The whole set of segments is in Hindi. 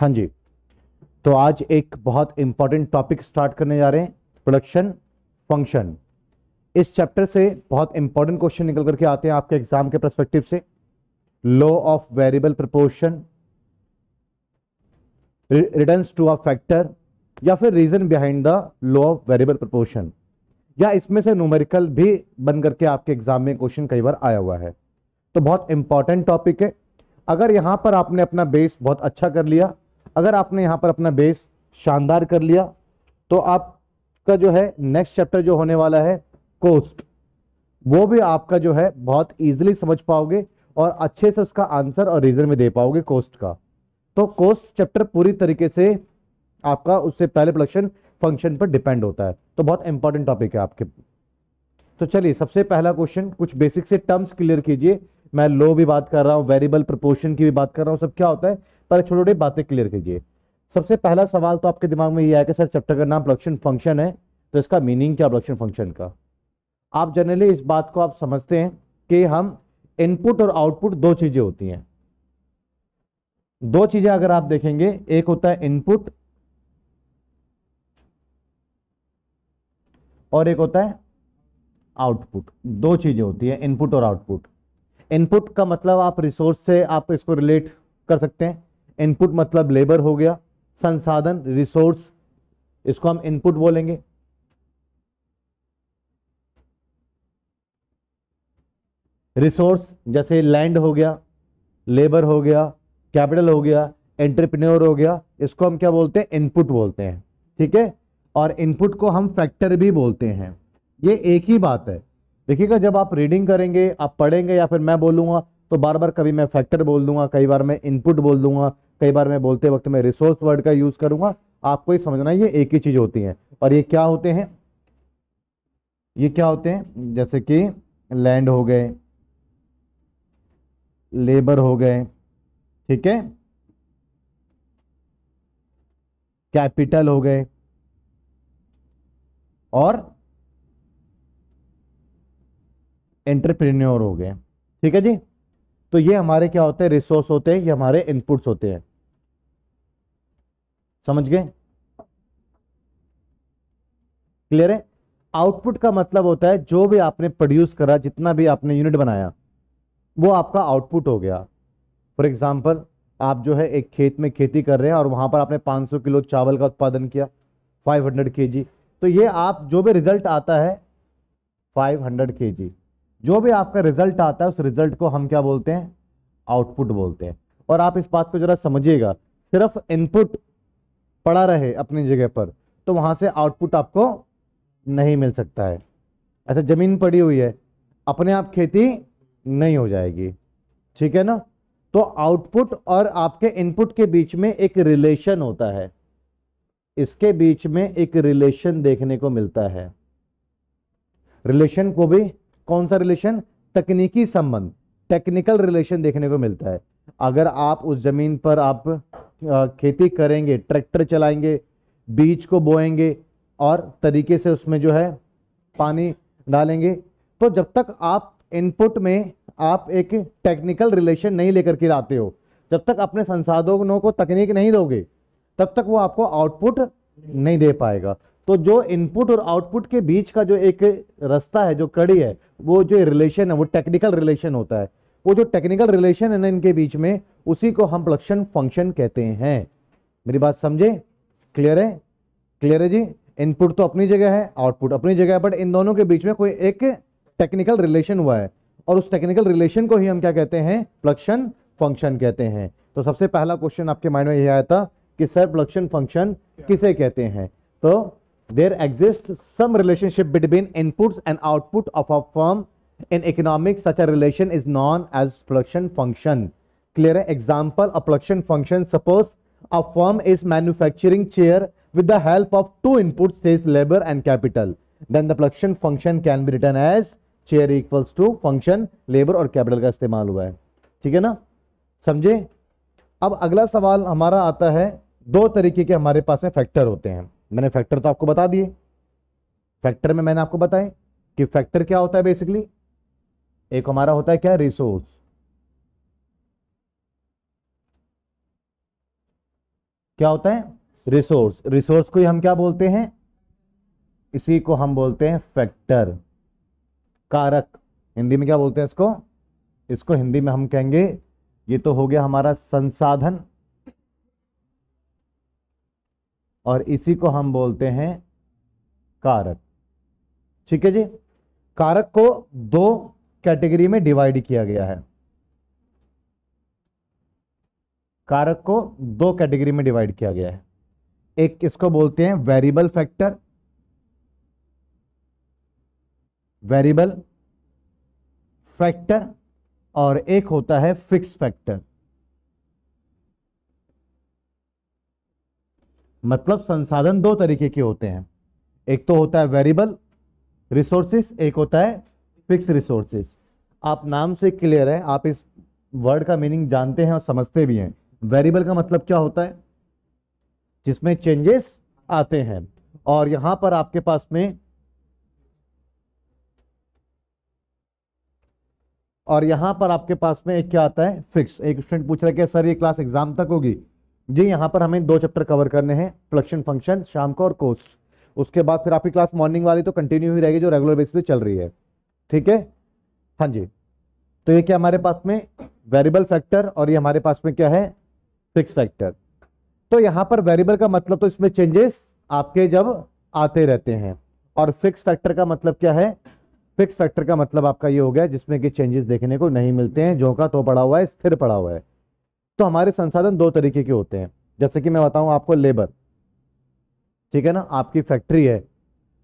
हाँ जी तो आज एक बहुत इंपॉर्टेंट टॉपिक स्टार्ट करने जा रहे हैं प्रोडक्शन फंक्शन इस चैप्टर से बहुत इंपॉर्टेंट क्वेश्चन निकल करके आते हैं आपके एग्जाम के परस्पेक्टिव से law of variable proportion return to a factor या फिर reason behind the law of variable proportion या इसमें से न्यूमेरिकल भी बन करके आपके एग्जाम में क्वेश्चन कई बार आया हुआ है तो बहुत इंपॉर्टेंट टॉपिक है अगर यहां पर आपने अपना बेस बहुत अच्छा कर लिया अगर आपने यहाँ पर अपना बेस शानदार कर लिया तो आपका जो है नेक्स्ट चैप्टर जो होने वाला है कोस्ट वो भी आपका जो है बहुत ईजिली समझ पाओगे और अच्छे से उसका आंसर और रीजन में दे पाओगे कोस्ट का तो कोस्ट चैप्टर पूरी तरीके से आपका उससे पहले प्रोडक्शन फंक्शन पर डिपेंड होता है तो बहुत इंपॉर्टेंट टॉपिक है आपके तो चलिए सबसे पहला क्वेश्चन कुछ बेसिक से टर्म्स क्लियर कीजिए मैं लो भी बात कर रहा हूँ वेरिएबल प्रपोर्शन की भी बात कर रहा हूँ सब क्या होता है पर छोटी छोटी बातें क्लियर कीजिए सबसे पहला सवाल तो आपके दिमाग में ये आया कि सर चैप्टर का नाम प्रोडक्शन फंक्शन है तो इसका मीनिंग क्या प्रोडक्शन फंक्शन का आप जनरली इस बात को आप समझते हैं कि हम इनपुट और आउटपुट दो चीजें होती हैं दो चीजें अगर आप देखेंगे एक होता है इनपुट और एक होता है आउटपुट दो चीजें होती है इनपुट और आउटपुट इनपुट का मतलब आप रिसोर्स से आप इसको रिलेट कर सकते हैं इनपुट मतलब लेबर हो गया संसाधन रिसोर्स इसको हम इनपुट बोलेंगे रिसोर्स जैसे लैंड हो गया लेबर हो गया कैपिटल हो गया एंटरप्रेन्योर हो गया इसको हम क्या बोलते हैं इनपुट बोलते हैं ठीक है और इनपुट को हम फैक्टर भी बोलते हैं ये एक ही बात है देखिएगा जब आप रीडिंग करेंगे आप पढ़ेंगे या फिर मैं बोलूंगा तो बार बार कभी मैं फैक्टर बोल दूंगा कई बार मैं इनपुट बोल दूंगा कई बार मैं बोलते वक्त मैं रिसोर्स वर्ड का यूज करूंगा आपको ये समझना ये एक ही चीज होती है और ये क्या होते हैं ये क्या होते हैं जैसे कि लैंड हो गए लेबर हो गए ठीक है कैपिटल हो गए और एंटरप्रेन्योर हो गए ठीक है जी तो ये हमारे क्या होते हैं रिसोर्स होते हैं ये हमारे इनपुट्स होते हैं समझ गए क्लियर है आउटपुट का मतलब होता है जो भी आपने प्रोड्यूस करा जितना भी आपने यूनिट बनाया वो आपका आउटपुट हो गया फॉर एग्जाम्पल आप जो है एक खेत में खेती कर रहे हैं और वहां पर आपने 500 किलो चावल का उत्पादन किया 500 हंड्रेड तो ये आप जो भी रिजल्ट आता है 500 हंड्रेड जो भी आपका रिजल्ट आता है उस रिजल्ट को हम क्या बोलते हैं आउटपुट बोलते हैं और आप इस बात को जरा समझिएगा सिर्फ इनपुट पड़ा रहे अपनी जगह पर तो वहां से आउटपुट आपको नहीं मिल सकता है ऐसा ज़मीन पड़ी हुई है अपने आप खेती नहीं हो जाएगी ठीक है ना तो आउटपुट और आपके इनपुट के बीच में एक रिलेशन होता है इसके बीच में एक रिलेशन देखने को मिलता है रिलेशन को भी कौन सा रिलेशन तकनीकी संबंध टेक्निकल रिलेशन देखने को मिलता है अगर आप उस जमीन पर आप खेती करेंगे ट्रैक्टर चलाएंगे बीज को बोएंगे और तरीके से उसमें जो है पानी डालेंगे तो जब तक आप इनपुट में आप एक टेक्निकल रिलेशन नहीं लेकर के लाते हो जब तक अपने संसाधनों को तकनीक नहीं दोगे तब तक वो आपको आउटपुट नहीं दे पाएगा तो जो इनपुट और आउटपुट के बीच का जो एक रास्ता है जो कड़ी है वो जो रिलेशन है वो टेक्निकल रिलेशन होता है वो जो टेक्निकल रिलेशन है ना इनके बीच में उसी को हम प्रोडक्शन फंक्शन कहते हैं मेरी बात समझे क्लियर है क्लियर है जी इनपुट तो अपनी जगह है आउटपुट अपनी जगह है बट इन दोनों के बीच में कोई एक टेक्निकल रिलेशन हुआ है और उस टेक्निकल रिलेशन को ही हम क्या कहते हैं प्रोडक्शन फंक्शन कहते हैं तो सबसे पहला क्वेश्चन आपके माइंड में यह आया था कि सर प्रोडक्शन फंक्शन किसे कहते हैं तो there exist some relationship between inputs and output of a firm in economics such a relation is known as production function clear है example production function suppose a firm is manufacturing chair with the help of two inputs says labour and capital then the production function can be written as chair equals to function labour और कैपिटल का इस्तेमाल हुआ है ठीक है ना समझे अब अगला सवाल हमारा आता है दो तरीके के हमारे पास में फैक्टर होते हैं मैंने फैक्टर तो आपको बता दिए फैक्टर में मैंने आपको बताया कि फैक्टर क्या होता है बेसिकली एक हमारा होता है क्या रिसोर्स क्या होता है रिसोर्स रिसोर्स को ही हम क्या बोलते हैं इसी को हम बोलते हैं फैक्टर कारक हिंदी में क्या बोलते हैं इसको इसको हिंदी में हम कहेंगे ये तो हो गया हमारा संसाधन और इसी को हम बोलते हैं कारक ठीक है जी कारक को दो कैटेगरी में डिवाइड किया गया है कारक को दो कैटेगरी में डिवाइड किया गया है एक इसको बोलते हैं वेरिएबल फैक्टर वेरिएबल फैक्टर और एक होता है फिक्स फैक्टर मतलब संसाधन दो तरीके के होते हैं एक तो होता है वेरिएबल रिसोर्सेस एक होता है फिक्स रिसोर्सेस आप नाम से क्लियर है आप इस वर्ड का मीनिंग जानते हैं और समझते भी हैं वेरिएबल का मतलब क्या होता है जिसमें चेंजेस आते हैं और यहां पर आपके पास में और यहां पर आपके पास में एक क्या आता है फिक्स एक स्टूडेंट पूछ रहा है कि सर ये क्लास एग्जाम तक होगी जी यहां पर हमें दो चैप्टर कवर करने हैं फ्लक्शन फंक्शन शाम को और कोस्ट उसके बाद फिर आपकी क्लास मॉर्निंग वाली तो कंटिन्यू ही रहेगी जो रेगुलर बेसिस पे चल रही है ठीक है हाँ जी तो ये क्या हमारे पास में वेरिएबल फैक्टर और ये हमारे पास में क्या है फिक्स फैक्टर तो यहां पर वेरिएबल का मतलब तो इसमें चेंजेस आपके जब आते रहते हैं और फिक्स फैक्टर का मतलब क्या है फिक्स फैक्टर का मतलब आपका ये हो गया जिसमें कि चेंजेस देखने को नहीं मिलते हैं जो का तो पड़ा हुआ है स्थिर पड़ा हुआ है तो हमारे संसाधन दो तरीके के होते हैं जैसे कि मैं बताऊं आपको लेबर ठीक है ना आपकी फैक्ट्री है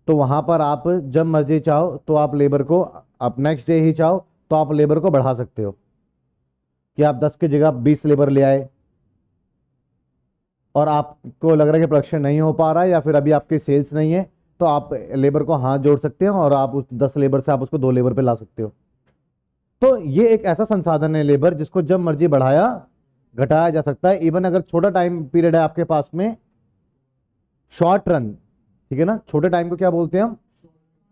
तो वहां पर आप जब मर्जी चाहो तो आप लेबर को आप नेक्स्ट डे ही चाहो तो आप लेबर को बढ़ा सकते हो कि आप 10 की जगह 20 लेबर ले आए और आपको लग रहा है कि प्रोडक्शन नहीं हो पा रहा है या फिर अभी आपके सेल्स नहीं है तो आप लेबर को हाथ जोड़ सकते हो और आप उस दस लेबर से आप उसको दो लेबर पे ला सकते हो तो ये एक ऐसा संसाधन है लेबर जिसको जब मर्जी बढ़ाया घटाया जा सकता है इवन अगर छोटा टाइम पीरियड है आपके पास में शॉर्ट रन ठीक है ना छोटे टाइम को क्या बोलते हैं हम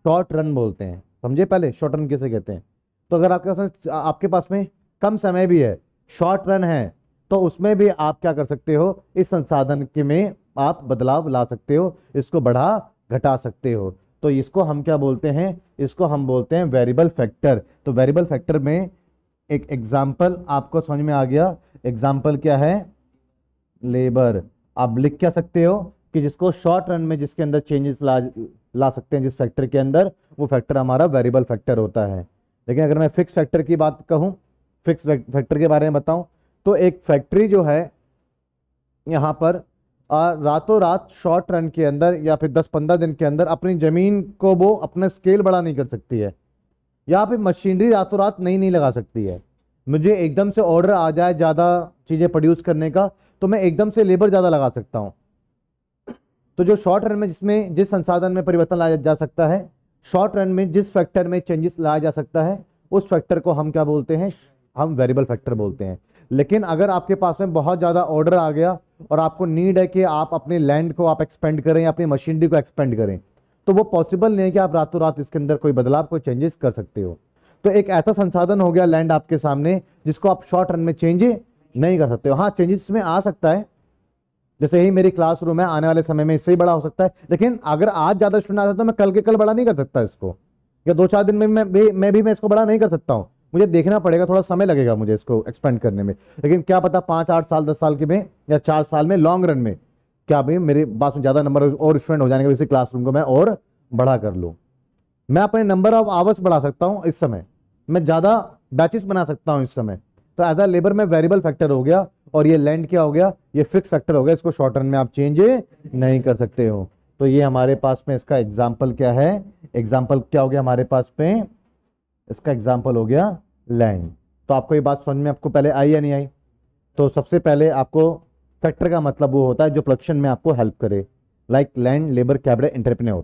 शॉर्ट रन बोलते हैं समझे पहले शॉर्ट रन कैसे कहते हैं तो अगर आपके पास आपके पास में कम समय भी है शॉर्ट रन है तो उसमें भी आप क्या कर सकते हो इस संसाधन के में आप बदलाव ला सकते हो इसको बढ़ा घटा सकते हो तो इसको हम क्या बोलते हैं इसको हम बोलते हैं वेरिएबल फैक्टर तो वेरिएबल फैक्टर में एक एग्जाम्पल आपको समझ में आ गया एग्जाम्पल क्या है लेबर आप लिख क्या सकते हो कि जिसको शॉर्ट रन में जिसके अंदर चेंजेस ला ला सकते हैं जिस फैक्टर के अंदर वो फैक्टर हमारा वेरिएबल फैक्टर होता है लेकिन अगर मैं फिक्स फैक्टर की बात कहूँ फिक्स फैक्टर के बारे में बताऊँ तो एक फैक्ट्री जो है यहाँ पर रातों रात शॉर्ट रन के अंदर या फिर 10-15 दिन के अंदर अपनी ज़मीन को वो अपना स्केल बड़ा नहीं कर सकती है या फिर मशीनरी रातों रात नहीं नहीं लगा सकती है मुझे एकदम से ऑर्डर आ जाए ज़्यादा चीज़ें प्रोड्यूस करने का तो मैं एकदम से लेबर ज़्यादा लगा सकता हूँ तो जो शॉर्ट रन में जिसमें जिस संसाधन में परिवर्तन लाया जा सकता है शॉर्ट रन में जिस फैक्टर में चेंजेस लाया जा सकता है उस फैक्टर को हम क्या बोलते हैं हम वेरिएबल फैक्टर बोलते हैं लेकिन अगर आपके पास में बहुत ज़्यादा ऑर्डर आ गया और आपको नीड है कि आप अपने लैंड को आप एक्सपेंड करें अपनी मशीनरी को एक्सपेंड करें तो वो पॉसिबल नहीं है कि आप रातों रात इसके अंदर कोई बदलाव कोई चेंजेस कर सकते हो तो एक ऐसा संसाधन हो गया लैंड आपके सामने जिसको आप शॉर्ट रन में चेंज नहीं कर सकते हो हाँ चेंजेस में आ सकता है जैसे ही मेरी क्लासरूम है आने वाले समय में इससे ही बड़ा हो सकता है लेकिन अगर आज ज्यादा स्टूडेंट आता है तो मैं कल के कल बड़ा नहीं कर सकता इसको या दो चार दिन में मैं भी मैं भी मैं इसको बड़ा नहीं कर सकता हूँ मुझे देखना पड़ेगा थोड़ा समय लगेगा मुझे इसको एक्सपेंड करने में लेकिन क्या पता पाँच आठ साल दस साल के में या चार साल में लॉन्ग रन में क्या भाई मेरे पास में ज़्यादा नंबर और स्टूडेंट हो जाने के इसी क्लासरूम को मैं और बढ़ा कर लूँ मैं अपने नंबर ऑफ आवर्स बढ़ा सकता हूँ इस समय मैं ज़्यादा बैचेस बना सकता हूँ इस समय तो एज अ लेबर में वेरिएबल फैक्टर हो गया और ये लैंड क्या हो गया ये फिक्स फैक्टर हो गया इसको शॉर्ट रन में आप चेंज नहीं कर सकते हो तो ये हमारे पास में इसका एग्जाम्पल क्या है एग्जाम्पल क्या हो गया हमारे पास में इसका एग्जाम्पल हो गया लैंड तो आपको ये बात समझ में आपको पहले आई या नहीं आई तो सबसे पहले आपको फैक्टर का मतलब वो होता है जो प्रोडक्शन में आपको हेल्प करे like land labour capital entrepreneur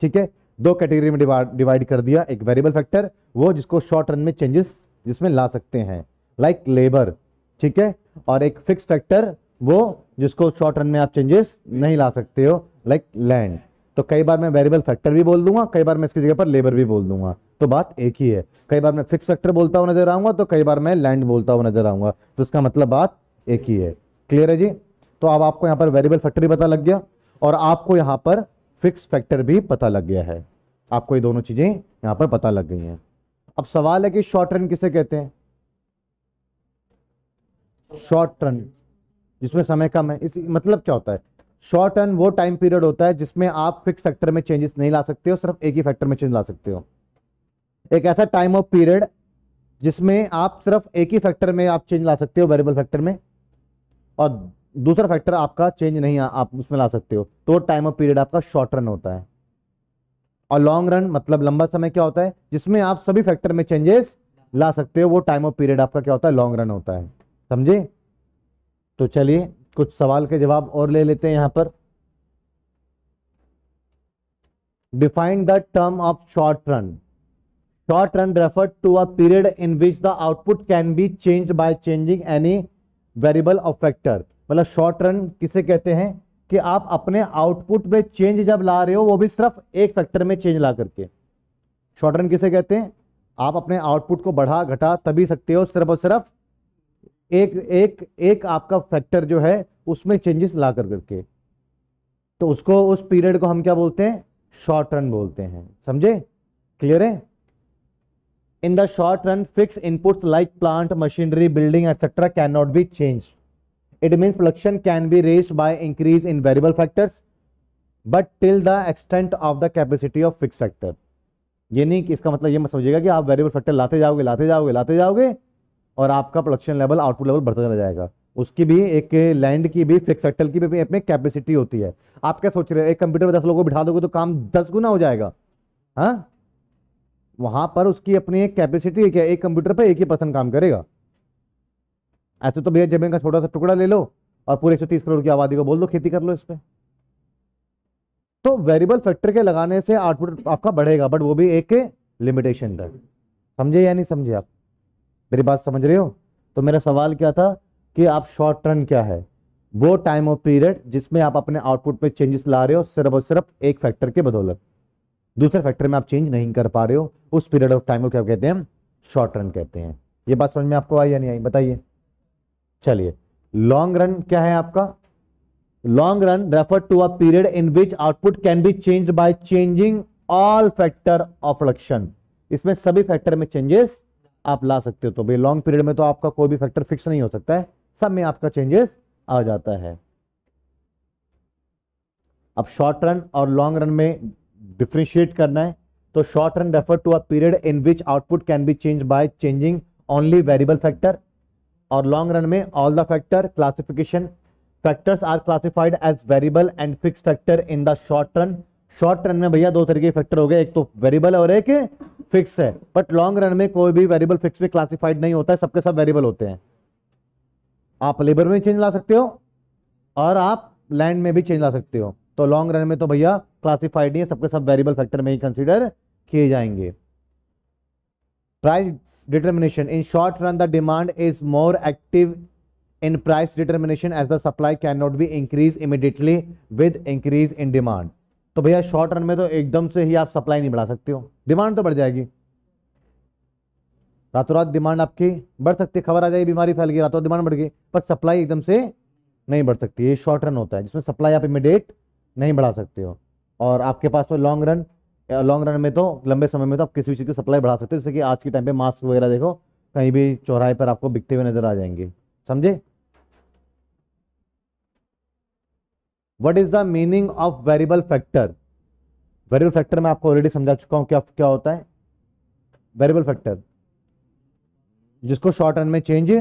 ठीक है दो कैटेगरी में डिवाइड कर दिया एक वेरिएबल फैक्टर वो जिसको शॉर्ट रन में चेंजेस जिसमें ला सकते हैं लाइक लेबर ठीक है और एक फिक्स फैक्टर वो जिसको शॉर्ट रन में आप चेंजेस नहीं ला सकते हो लाइक लैंड तो कई बार मैं वेरिएबल फैक्टर भी बोल दूंगा कई बार मैं इसकी जगह पर लेबर भी बोल दूंगा तो बात एक ही है कई बार मैं फिक्स फैक्टर बोलता हुआ नजर आऊंगा तो कई बार मैं लैंड बोलता हुआ नजर आऊंगा तो उसका मतलब बात एक ही है क्लियर है जी तो अब आपको यहां पर वेरिएबल फैक्टर पता लग गया और आपको यहां पर फिक्स फैक्टर भी पता लग गया है आपको ये दोनों चीजें यहां पर पता लग गई हैं अब सवाल है कि शॉर्ट रन किसे कहते हैं शॉर्ट रन जिसमें समय कम है इस मतलब क्या होता है शॉर्ट रन वो टाइम पीरियड होता है जिसमें आप फिक्स फैक्टर में चेंजेस नहीं ला सकते हो सिर्फ एक ही फैक्टर में चेंज ला सकते हो एक ऐसा टाइम ऑफ पीरियड जिसमें आप सिर्फ एक ही फैक्टर में आप चेंज ला सकते हो वेरिएबल फैक्टर में और दूसरा फैक्टर आपका चेंज नहीं आ, आप उसमें ला सकते हो तो टाइम ऑफ पीरियड आपका शॉर्ट रन होता है और लॉन्ग रन मतलब लंबा समय क्या होता है जिसमें आप सभी फैक्टर में चेंजेस ला सकते हो वो टाइम ऑफ पीरियड आपका क्या होता है लॉन्ग रन होता है समझे तो चलिए कुछ सवाल के जवाब और ले लेते हैं यहां पर define the term of short run short run refer to a period in which the output can be change by changing any variable of factor मतलब शॉर्ट रन किसे कहते हैं कि आप अपने आउटपुट में चेंज जब ला रहे हो वो भी सिर्फ एक फैक्टर में चेंज ला करके शॉर्ट रन किसे कहते हैं आप अपने आउटपुट को बढ़ा घटा तभी सकते हो सिर्फ और सिर्फ एक एक एक आपका फैक्टर जो है उसमें चेंजेस ला कर करके तो उसको उस पीरियड को हम क्या बोलते हैं शॉर्ट रन बोलते हैं समझे क्लियर है in the short run fixed inputs like plant machinery building etc cannot be changed it means production can be raised by increase in variable factors but till the extent of the capacity of fixed factor ये नहीं कि इसका मतलब ये मत समझिएगा कि आप वेरिएबल फैक्टर लाते जाओगे लाते जाओगे लाते जाओगे और आपका प्रोडक्शन लेवल आउटपुट लेवल बढ़ता चला जाएगा उसकी भी एक लैंड की भी फिक्स फैक्टर की भी अपनी कैपेसिटी होती है आप क्या सोच रहे हो एक कंप्यूटर में दस लोगों को बिठा दोगे तो काम दस गुना हो जाएगा हाँ वहां पर उसकी अपनी एक कैपेसिटी क्या एक कंप्यूटर पर एक ही पर्सन काम करेगा ऐसे तो भैया जमीन का छोटा सा टुकड़ा ले लो और पूरे 130 करोड़ की आबादी को बोल दो खेती कर लो इस पर तो वेरिएबल फैक्टर के लगाने से आउटपुट आपका बढ़ेगा बट वो भी एक लिमिटेशन तक समझे या नहीं समझे आप मेरी बात समझ रहे हो तो मेरा सवाल क्या था कि आप शॉर्ट टर्न क्या है वो टाइम ऑफ पीरियड जिसमें आप अपने आउटपुट में चेंजेस ला रहे हो सिर्फ और सिर्फ एक फैक्टर के बदौलत दूसरे फैक्टर में आप चेंज नहीं कर पा रहे हो उस पीरियड ऑफ टाइम को क्या कहते हैं शॉर्ट रन कहते हैं ये बात समझ में आपको आई या नहीं आई बताइए चलिए लॉन्ग रन क्या है आपका long run refer to a period in which output can be change by changing all factor of production इसमें सभी फैक्टर में चेंजेस आप ला सकते हो तो भाई लॉन्ग पीरियड में तो आपका कोई भी फैक्टर फिक्स नहीं हो सकता है सब में आपका चेंजेस आ जाता है अब शॉर्ट रन और लॉन्ग रन में डिफ्रेंशिएट करना है तो short run refer to a period in which output can be change by changing only variable factor और लॉन्ग रन में all the factor classification factors are classified as variable and fix factor in the short run short run में भैया दो तरीके फैक्टर हो गए एक तो वेरिएबल और एक फिक्स है बट लॉन्ग रन में कोई भी वेरिएबल फिक्स में क्लासिफाइड नहीं होता है सबके सब वेरिएबल होते हैं आप लेबर में चेंज ला सकते हो और आप लैंड में भी चेंज ला सकते हो तो लॉन्ग रन में तो भैया क्लासिफाइड नहीं है सबके सब वेरिएबल फैक्टर में ही कंसिडर किए जाएंगे price determination in short run the demand is more active in price determination as the supply can not be increase immediately with increase in demand तो भैया शॉर्ट रन में तो एकदम से ही आप सप्लाई नहीं बढ़ा सकते हो डिमांड तो बढ़ जाएगी रातों रात डिमांड आपकी बढ़ सकती है खबर आ जाएगी बीमारी फैल गई रातों डिमांड बढ़ गई पर सप्लाई एकदम से नहीं बढ़ सकती ये शॉर्ट रन होता है जिसमें सप्लाई आप इमिडिएट नहीं बढ़ा सकते हो और आपके पास तो लॉन्ग रन लॉन्ग रन में तो लंबे समय में तो आप किसी भी चीज़ की सप्लाई बढ़ा सकते हो जैसे कि आज के टाइम पे मास्क वगैरह देखो कहीं भी चौराहे पर आपको बिकते हुए नजर आ जाएंगे समझे what is the meaning of variable factor variable factor मैं आपको ऑलरेडी समझा चुका हूं क्या क्या होता है वेरिएबल फैक्टर जिसको शॉर्ट रन में चेंज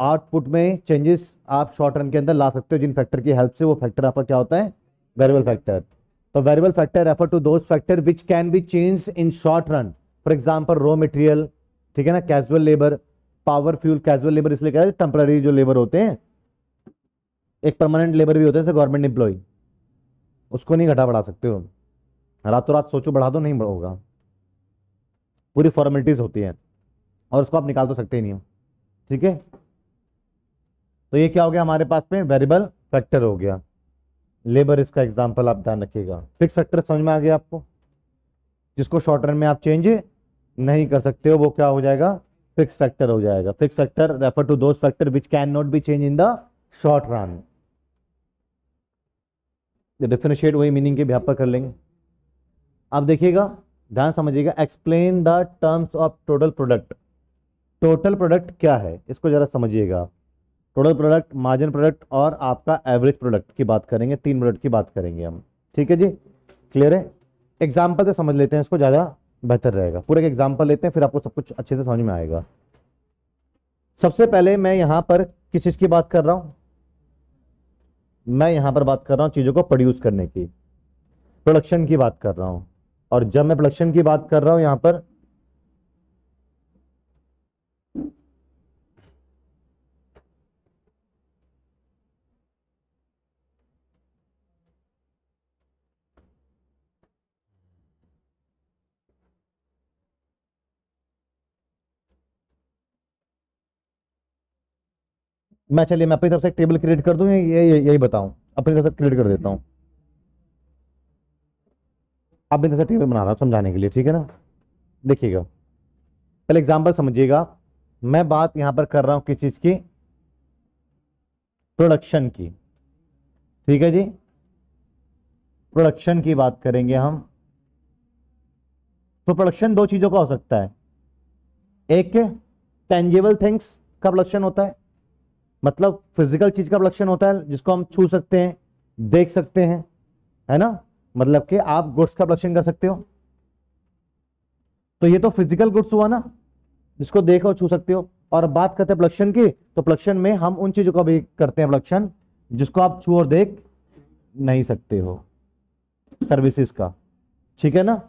आउटपुट में चेंजेस आप शॉर्ट रन के अंदर ला सकते हो जिन फैक्टर की हेल्प से वो फैक्टर आपका क्या होता है वेरिएबल फैक्टर तो variable factor refer to those factor which can be change in short run for example raw material ठीक है ना casual labour power fuel casual labour इसलिए क्या हैं टेम्पररी जो लेबर होते हैं एक परमानेंट लेबर भी होते हैं गवर्नमेंट एम्प्लॉय उसको नहीं घटा बढ़ा सकते हो रातों रात सोचो बढ़ा दो तो नहीं होगा पूरी फॉर्मेलिटीज होती है और उसको आप निकाल तो सकते ही नहीं हो ठीक है तो ये क्या हो गया हमारे पास में वेरिएबल फैक्टर हो गया लेबर इसका एग्जाम्पल आप ध्यान रखिएगा फिक्स फैक्टर समझ में आ गया आपको जिसको शॉर्ट रन में आप चेंज नहीं कर सकते हो वो क्या हो जाएगा फिक्स फैक्टर हो जाएगा fix factor refer to those factor which can not be change in the short run differentiate वही मीनिंग के व्यापक कर लेंगे आप देखिएगा ध्यान समझिएगा explain the terms of total product total product क्या है इसको जरा समझिएगा आप टोटल प्रोडक्ट मार्जिन प्रोडक्ट और आपका एवरेज प्रोडक्ट की बात करेंगे तीन प्रोडक्ट की बात करेंगे हम ठीक है जी क्लियर है एग्जाम्पल से समझ लेते हैं इसको ज़्यादा बेहतर रहेगा पूरा एक एग्जाम्पल लेते हैं फिर आपको सब कुछ अच्छे से समझ में आएगा सबसे पहले मैं यहां पर किस चीज़ की बात कर रहा हूं मैं यहां पर बात कर रहा हूं चीज़ों को प्रोड्यूस करने की प्रोडक्शन की बात कर रहा हूं और जब मैं प्रोडक्शन की बात कर रहा हूं यहां पर मैं चलिए मैं अपनी तरफ से एक टेबल क्रिएट कर दूँ यही बताऊँ अपनी तरफ से क्रिएट कर देता हूँ अपनी तरफ से टेबल बना रहा हूँ समझाने के लिए ठीक है ना देखिएगा पहले एग्जाम्पल समझिएगा मैं बात यहाँ पर कर रहा हूँ किस चीज़ की प्रोडक्शन की ठीक है जी प्रोडक्शन की बात करेंगे हम तो प्रोडक्शन दो चीज़ों का हो सकता है एक टेंजेबल थिंग्स का प्रोडक्शन होता है मतलब फिजिकल चीज का प्रोडक्शन होता है जिसको हम छू सकते हैं देख सकते हैं है ना मतलब कि आप गुड्स का प्रोडक्शन कर सकते हो तो ये तो फिजिकल गुड्स हुआ ना जिसको देखो छू सकते हो और बात करते हैं प्रोडक्शन की तो प्रोडक्शन में हम उन चीजों का भी करते हैं प्रोडक्शन जिसको आप छू और देख नहीं सकते हो सर्विसेज का ठीक है ना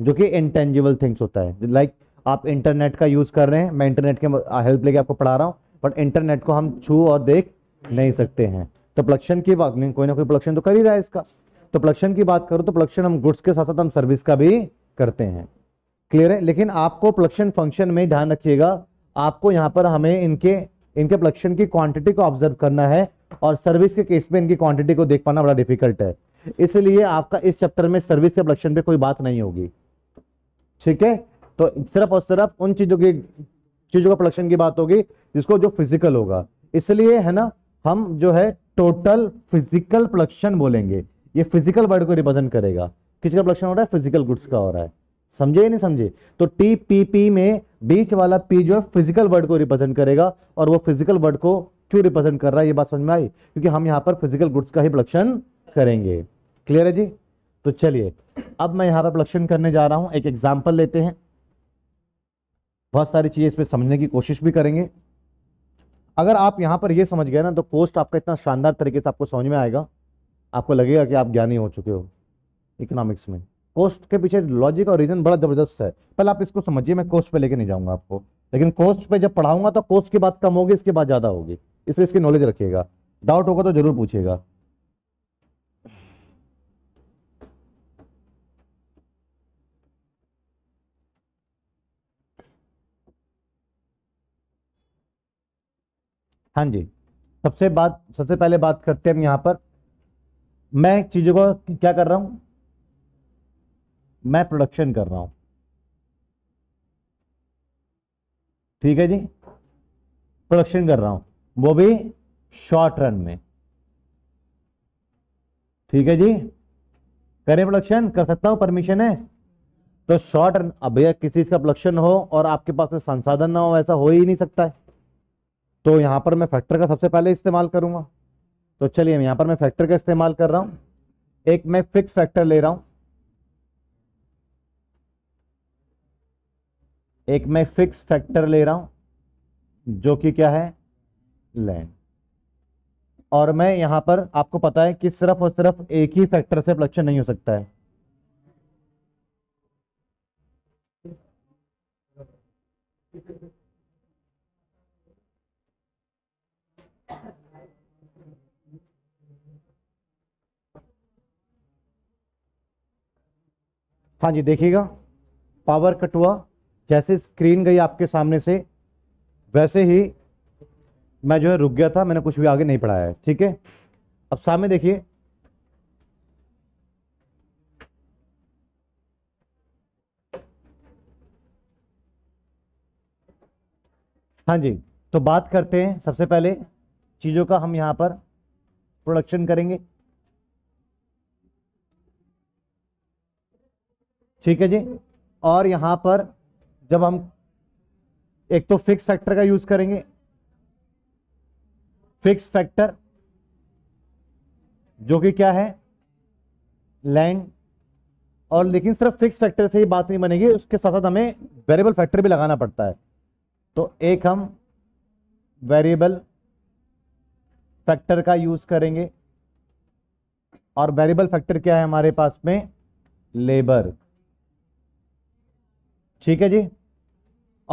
जो कि इंटेंजिबल थिंग्स होता है लाइक आप इंटरनेट का यूज कर रहे हैं मैं इंटरनेट के हेल्प लेके आपको पढ़ा रहा हूं पर इंटरनेट को हम छू और देख नहीं सकते हैं तो प्रोडक्शन की बात नहीं कोई ना कोई प्रोडक्शन तो कर ही रहा है इसका तो प्रोडक्शन की बात करो तो प्रोडक्शन हम गुड्स के साथ साथ हम सर्विस का भी करते हैं क्लियर है लेकिन आपको प्रोडक्शन फंक्शन में ध्यान रखिएगा आपको यहाँ पर हमें इनके इनके प्रोडक्शन की क्वांटिटी को ऑब्जर्व करना है और सर्विस के केस में इनकी क्वांटिटी को देख पाना बड़ा डिफिकल्ट है इसलिए आपका इस चैप्टर में सर्विस के प्रोडक्शन पे कोई बात नहीं होगी ठीक है तो सिर्फ और सिर्फ उन चीजों की चीजों का प्रोडक्शन की बात होगी जिसको जो फिजिकल होगा इसलिए है ना हम जो है टोटल फिजिकल प्रोडक्शन बोलेंगे ये फिजिकल वर्ड को रिप्रेजेंट करेगा किसका प्रोडक्शन हो रहा है फिजिकल गुड्स का हो रहा है समझे नहीं समझे तो टी पी पी में बीच वाला पी जो है फिजिकल वर्ड को रिप्रेजेंट करेगा और वो फिजिकल वर्ड को क्यों रिप्रेजेंट कर रहा है ये बात समझ में आई क्योंकि हम यहाँ पर फिजिकल गुड्स का ही प्रोडक्शन करेंगे क्लियर है जी तो चलिए अब मैं यहाँ पर प्रोडक्शन करने जा रहा हूँ एक एग्जाम्पल लेते हैं बहुत सारी चीज़ें इसमें समझने की कोशिश भी करेंगे अगर आप यहाँ पर ये समझ गए ना तो कोस्ट आपका इतना शानदार तरीके से आपको समझ में आएगा आपको लगेगा कि आप ज्ञानी हो चुके हो इकोनॉमिक्स में कोस्ट के पीछे लॉजिक और रीजन बड़ा जबरदस्त है पहले आप इसको समझिए मैं कोस्ट पे लेके नहीं जाऊंगा आपको लेकिन कोस्ट पे जब पढ़ाऊंगा तो कोस्ट की बात कम होगी इसके बाद ज़्यादा होगी इसलिए इसकी नॉलेज रखिएगा डाउट होगा तो जरूर पूछिएगा हाँ जी सबसे बात सबसे पहले बात करते हैं हम यहाँ पर मैं चीज़ों को क्या कर रहा हूँ मैं प्रोडक्शन कर रहा हूँ ठीक है जी प्रोडक्शन कर रहा हूँ वो भी शॉर्ट रन में ठीक है जी करें प्रोडक्शन कर सकता हूँ परमिशन है तो शॉर्ट रन अब भैया किसी चीज़ का प्रोडक्शन हो और आपके पास संसाधन ना हो ऐसा हो ही नहीं सकता है तो यहाँ पर मैं फैक्टर का सबसे पहले इस्तेमाल करूँगा तो चलिए यहाँ पर मैं फैक्टर का इस्तेमाल कर रहा हूँ एक मैं फिक्स फैक्टर ले रहा हूँ एक मैं फिक्स फैक्टर ले रहा हूँ जो कि क्या है लैंड और मैं यहाँ पर आपको पता है कि सिर्फ और सिर्फ एक ही फैक्टर से प्रोडक्शन नहीं हो सकता है हाँ जी देखिएगा पावर कट हुआ जैसे स्क्रीन गई आपके सामने से वैसे ही मैं जो है रुक गया था मैंने कुछ भी आगे नहीं पढ़ाया है ठीक है अब सामने देखिए हाँ जी तो बात करते हैं सबसे पहले चीज़ों का हम यहाँ पर प्रोडक्शन करेंगे ठीक है जी और यहां पर जब हम एक तो फिक्स फैक्टर का यूज करेंगे फिक्स फैक्टर जो कि क्या है लैंड और लेकिन सिर्फ फिक्स फैक्टर से ही बात नहीं बनेगी उसके साथ साथ हमें वेरिएबल फैक्टर भी लगाना पड़ता है तो एक हम वेरिएबल फैक्टर का यूज करेंगे और वेरिएबल फैक्टर क्या है हमारे पास में लेबर ठीक है जी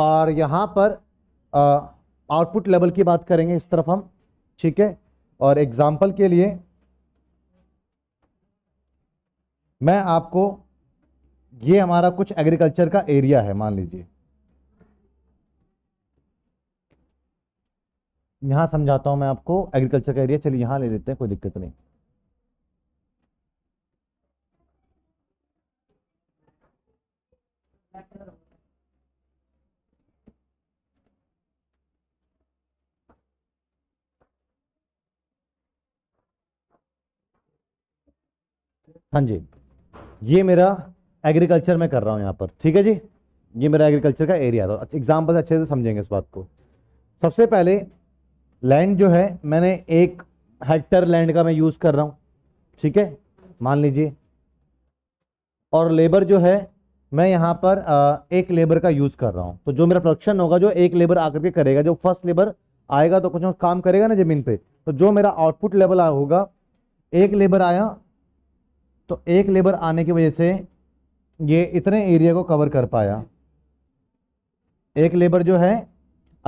और यहाँ पर आउटपुट लेवल की बात करेंगे इस तरफ हम ठीक है और एग्जाम्पल के लिए मैं आपको ये हमारा कुछ एग्रीकल्चर का एरिया है मान लीजिए यहाँ समझाता हूँ मैं आपको एग्रीकल्चर का एरिया चलिए यहाँ ले लेते हैं कोई दिक्कत नहीं हाँ जी ये मेरा एग्रीकल्चर में कर रहा हूँ यहाँ पर ठीक है जी ये मेरा एग्रीकल्चर का एरिया था एग्जाम्पल अच्छे से समझेंगे इस बात को सबसे पहले लैंड जो है मैंने एक हेक्टर लैंड का मैं यूज़ कर रहा हूँ ठीक है मान लीजिए और लेबर जो है मैं यहाँ पर एक लेबर का यूज़ कर रहा हूँ तो जो मेरा प्रोडक्शन होगा जो एक लेबर आकर के करेगा जो फर्स्ट लेबर आएगा तो कुछ काम करेगा ना ज़मीन पे तो जो मेरा आउटपुट लेवल होगा एक लेबर आया तो एक लेबर आने की वजह से ये इतने एरिया को कवर कर पाया एक लेबर जो है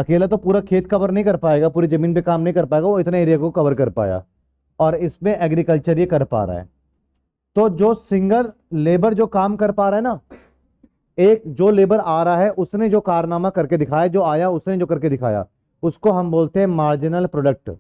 अकेला तो पूरा खेत कवर नहीं कर पाएगा पूरी ज़मीन पे काम नहीं कर पाएगा वो इतने एरिया को कवर कर पाया और इसमें एग्रीकल्चर ये कर पा रहा है तो जो सिंगल लेबर जो काम कर पा रहा है ना एक जो लेबर आ रहा है उसने जो कारनामा करके दिखाया जो आया उसने जो करके दिखाया उसको हम बोलते हैं मार्जिनल प्रोडक्ट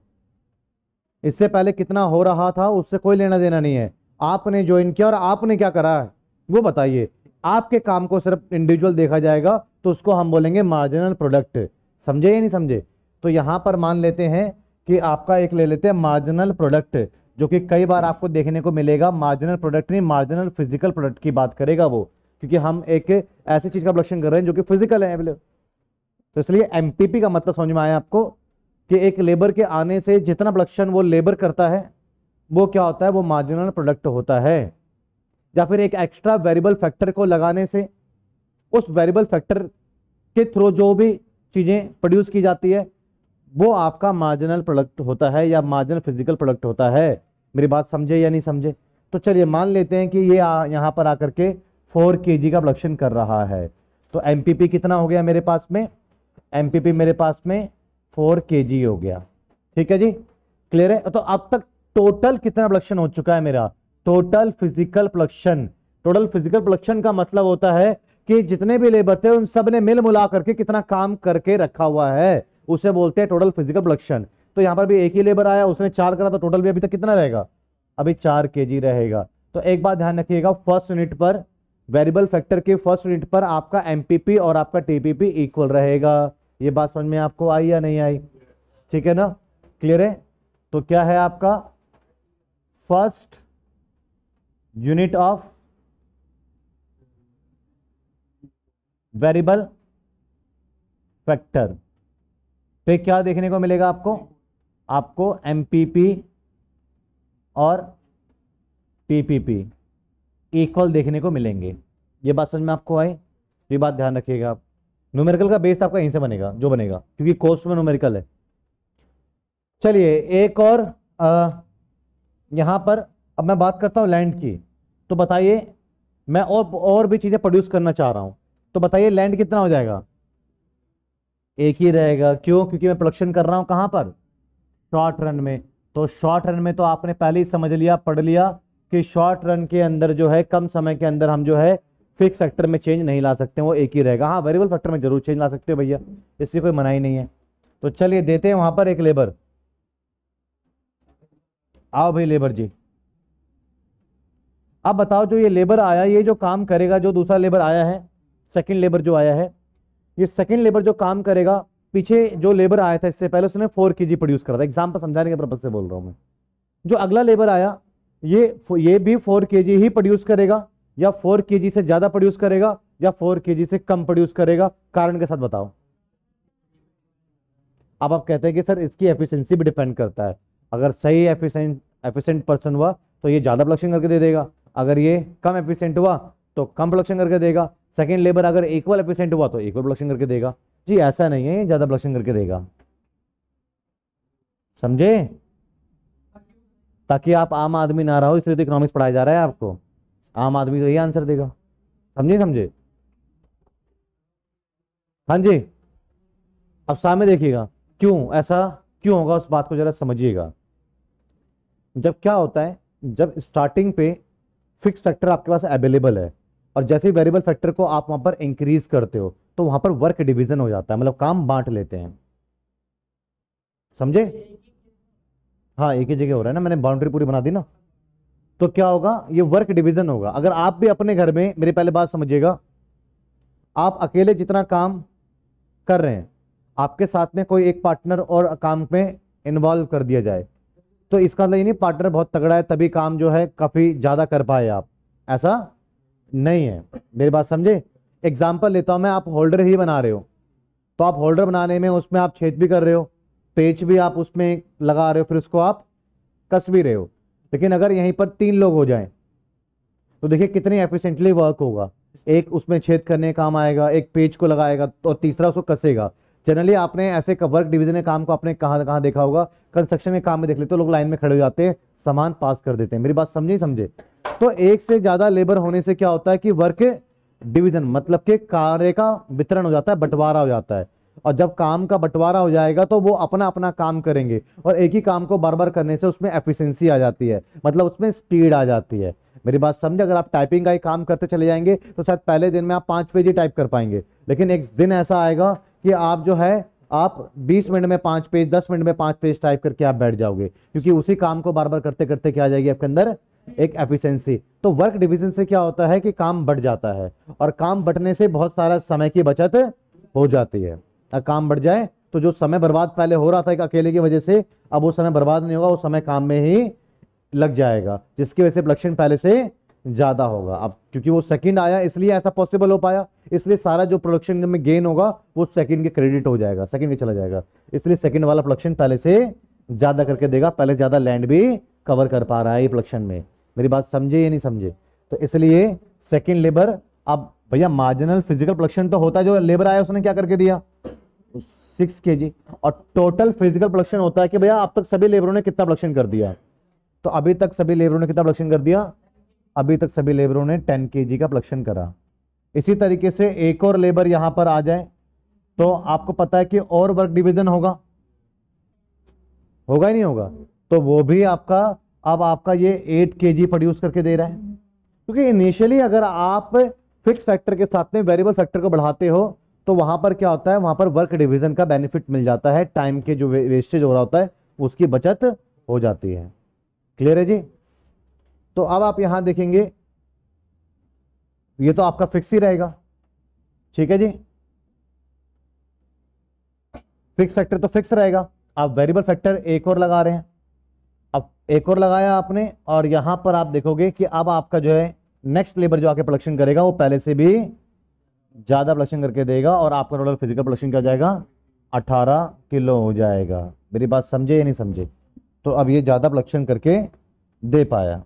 इससे पहले कितना हो रहा था उससे कोई लेना देना नहीं है आपने ज्वाइन किया और आपने क्या करा है वो बताइए आपके काम को सिर्फ इंडिविजुअल देखा जाएगा तो उसको हम बोलेंगे मार्जिनल प्रोडक्ट समझे या नहीं समझे तो यहाँ पर मान लेते हैं कि आपका एक ले लेते हैं मार्जिनल प्रोडक्ट जो कि कई बार आपको देखने को मिलेगा मार्जिनल प्रोडक्ट नहीं मार्जिनल फिजिकल प्रोडक्ट की बात करेगा वो क्योंकि हम एक ऐसी चीज़ का प्रोडक्शन कर रहे हैं जो कि फिजिकल है मतलब। तो इसलिए एम का मतलब समझ में आया आपको कि एक लेबर के आने से जितना प्रोडक्शन वो लेबर करता है वो क्या होता है वो मार्जिनल प्रोडक्ट होता है या फिर एक एक्स्ट्रा वेरिएबल फैक्टर को लगाने से उस वेरिएबल फैक्टर के थ्रू जो भी चीज़ें प्रोड्यूस की जाती है वो आपका मार्जिनल प्रोडक्ट होता है या मार्जिनल फिजिकल प्रोडक्ट होता है मेरी बात समझे या नहीं समझे तो चलिए मान लेते हैं कि ये यह यहाँ पर आकर के फोर के का प्रोडक्शन कर रहा है तो एम कितना हो गया मेरे पास में एम मेरे पास में फोर के हो गया ठीक है जी क्लियर है तो अब तक टोटल कितना प्रोडक्शन हो चुका है मेरा total physical production total physical production का मतलब होता है कि जितने भी लेबर थे उन सब ने मिल मुला करके कितना काम करके रखा हुआ है उसे बोलते हैं टोटल फिजिकल प्रोडक्शन तो यहां पर भी एक ही लेबर आया उसने चार करा तो टोटल भी अभी तक कितना रहेगा अभी चार के रहेगा तो एक बात ध्यान रखिएगा फर्स्ट यूनिट पर वेरिएबल फैक्टर के फर्स्ट यूनिट पर आपका एमपीपी और आपका टीपीपी इक्वल रहेगा ये बात समझ में आपको आई या नहीं आई ठीक है ना क्लियर है तो क्या है आपका first unit of variable factor पे तो क्या देखने को मिलेगा आपको आपको पी और टीपीपी इक्वल देखने को मिलेंगे ये बात समझ में आपको आई ये बात ध्यान रखिएगा आप न्यूमेरिकल का बेस तो आपका यहीं से बनेगा जो बनेगा क्योंकि कोर्स में न्यूमेरिकल है चलिए एक और आ, यहां पर अब मैं बात करता हूँ लैंड की तो बताइए मैं और और भी चीज़ें प्रोड्यूस करना चाह रहा हूँ तो बताइए लैंड कितना हो जाएगा एक ही रहेगा क्यों क्योंकि मैं प्रोडक्शन कर रहा हूँ कहां पर शॉर्ट रन में तो शॉर्ट रन में तो आपने पहले ही समझ लिया पढ़ लिया कि शॉर्ट रन के अंदर जो है कम समय के अंदर हम जो है फिक्स फैक्टर में चेंज नहीं ला सकते वो एक ही रहेगा हाँ वेरिएबल फैक्टर में जरूर चेंज ला सकते हो भैया इससे कोई मनाही नहीं है तो चलिए देते हैं वहां पर एक लेबर आओ भाई लेबर जी अब बताओ जो ये लेबर आया ये जो काम करेगा जो दूसरा लेबर आया है सेकंड लेबर जो आया है ये सेकंड लेबर जो काम करेगा पीछे जो लेबर आया था इससे पहले उसने फोर के प्रोड्यूस करा था एग्जाम्पल समझाने के पर्पज से बोल रहा हूँ मैं जो अगला लेबर आया ये ये भी फोर के ही प्रोड्यूस करेगा या फोर के से ज़्यादा प्रोड्यूस करेगा या फोर के से कम प्रोड्यूस करेगा कारण के साथ बताओ अब आप कहते हैं कि सर इसकी एफिशिएंसी भी डिपेंड करता है अगर सही एफिशेंट एफिशेंट पर्सन हुआ तो ये ज़्यादा प्रोडक्शन करके दे देगा अगर ये कम एफिशेंट हुआ तो कम प्रोडक्शन करके देगा सेकेंड लेबर अगर इक्वल एफिशेंट हुआ तो इक्वल प्रोडक्शन करके देगा जी ऐसा नहीं है ये ज़्यादा प्रोडक्शन करके देगा समझे ताकि आप आम आदमी ना रहो इसलिए तो इकोनॉमिक्स पढ़ाया जा रहा है आपको आम आदमी तो यही आंसर देगा समझे समझे हाँ जी अब सामने देखिएगा क्यों ऐसा क्यों होगा उस बात को जरा समझिएगा जब क्या होता है जब स्टार्टिंग पे फिक्स फैक्टर आपके पास अवेलेबल है और जैसे ही वेरिएबल फैक्टर को आप वहां पर इंक्रीज करते हो तो वहां पर वर्क डिवीजन हो जाता है मतलब काम बांट लेते हैं समझे हाँ एक ही जगह हो रहा है ना मैंने बाउंड्री पूरी बना दी ना तो क्या होगा ये वर्क डिवीजन होगा अगर आप भी अपने घर में मेरी पहले बात समझिएगा आप अकेले जितना काम कर रहे हैं आपके साथ में कोई एक पार्टनर और काम में इन्वॉल्व कर दिया जाए तो इसका मतलब ये नहीं पार्टनर बहुत तगड़ा है तभी काम जो है काफ़ी ज़्यादा कर पाए आप ऐसा नहीं है मेरी बात समझे एग्जाम्पल लेता हूं मैं आप होल्डर ही बना रहे हो तो आप होल्डर बनाने में उसमें आप छेद भी कर रहे हो पेच भी आप उसमें लगा रहे हो फिर उसको आप कस भी रहे हो लेकिन अगर यहीं पर तीन लोग हो जाएं तो देखिए कितने एफिशिएंटली वर्क होगा एक उसमें छेद करने काम आएगा एक पेज को लगाएगा तो तीसरा उसको कसेगा जनरली आपने ऐसे वर्क डिवीजन के काम को आपने कहाँ कहाँ देखा होगा कंस्ट्रक्शन के काम में देख लेते तो लोग लाइन में खड़े हो जाते हैं सामान पास कर देते हैं मेरी बात समझे समझे तो एक से ज्यादा लेबर होने से क्या होता है कि वर्क डिवीजन मतलब के कार्य का वितरण हो जाता है बंटवारा हो जाता है और जब काम का बंटवारा हो जाएगा तो वो अपना अपना काम करेंगे और एक ही काम को बार बार करने से उसमें एफिशिएंसी आ जाती है मतलब उसमें स्पीड आ जाती है मेरी बात समझे अगर आप टाइपिंग का ही काम करते चले जाएंगे तो शायद पहले दिन में आप पांच पेज ही टाइप कर पाएंगे लेकिन एक दिन ऐसा आएगा कि आप जो है आप 20 मिनट में पांच पेज 10 मिनट में पांच पेज टाइप करके आप बैठ जाओगे क्योंकि उसी काम को बार बार करते करते क्या आ जाएगी आपके अंदर एक एफिशिएंसी तो वर्क डिवीजन से क्या होता है कि काम बढ़ जाता है और काम बढ़ने से बहुत सारा समय की बचत हो जाती है अगर काम बढ़ जाए तो जो समय बर्बाद पहले हो रहा था एक अकेले की वजह से अब वो समय बर्बाद नहीं होगा वो समय काम में ही लग जाएगा जिसकी वजह से लक्षण पहले से ज़्यादा होगा अब क्योंकि वो सेकेंड आया इसलिए ऐसा पॉसिबल हो पाया इसलिए सारा जो प्रोडक्शन में गेन होगा वो सेकंड के क्रेडिट हो जाएगा सेकंड में चला जाएगा इसलिए सेकंड वाला प्रोडक्शन पहले से ज़्यादा करके देगा पहले ज़्यादा लैंड भी कवर कर पा रहा है ये प्रोडक्शन में मेरी बात समझे या नहीं समझे तो इसलिए सेकेंड लेबर अब भैया मार्जिनल फिजिकल प्रोडक्शन तो होता है जो लेबर आया उसने क्या करके दिया सिक्स के और टोटल फिजिकल प्रोडक्शन होता है कि भैया अब तक सभी लेबरों ने कितना प्रोडक्शन कर दिया तो अभी तक सभी लेबरों ने कितना प्रोडक्शन कर दिया अभी तक सभी लेबरों ने टेन के का प्रोडक्शन करा इसी तरीके से एक और लेबर यहां पर आ जाए तो आपको पता है कि और वर्क डिवीजन होगा होगा ही नहीं होगा तो वो भी आपका अब आपका ये एट के प्रोड्यूस करके दे रहा है क्योंकि इनिशियली अगर आप फिक्स फैक्टर के साथ में वेरिएबल फैक्टर को बढ़ाते हो तो वहां पर क्या होता है वहां पर वर्क डिवीजन का बेनिफिट मिल जाता है टाइम के जो वेस्टेज हो रहा होता है उसकी बचत हो जाती है क्लियर है जी तो अब आप यहां देखेंगे ये तो आपका फिक्स ही रहेगा ठीक है जी फिक्स फैक्टर तो फिक्स रहेगा आप वेरिएबल फैक्टर एक और लगा रहे हैं अब एक और लगाया आपने और यहां पर आप देखोगे कि अब आपका जो है नेक्स्ट लेबर जो आके प्रोडक्शन करेगा वो पहले से भी ज्यादा प्रोडक्शन करके देगा और आपका टोटल फिजिकल प्रोडक्शन क्या जाएगा अठारह किलो हो जाएगा मेरी बात समझे या नहीं समझे तो अब ये ज्यादा प्रोडक्शन करके दे पाया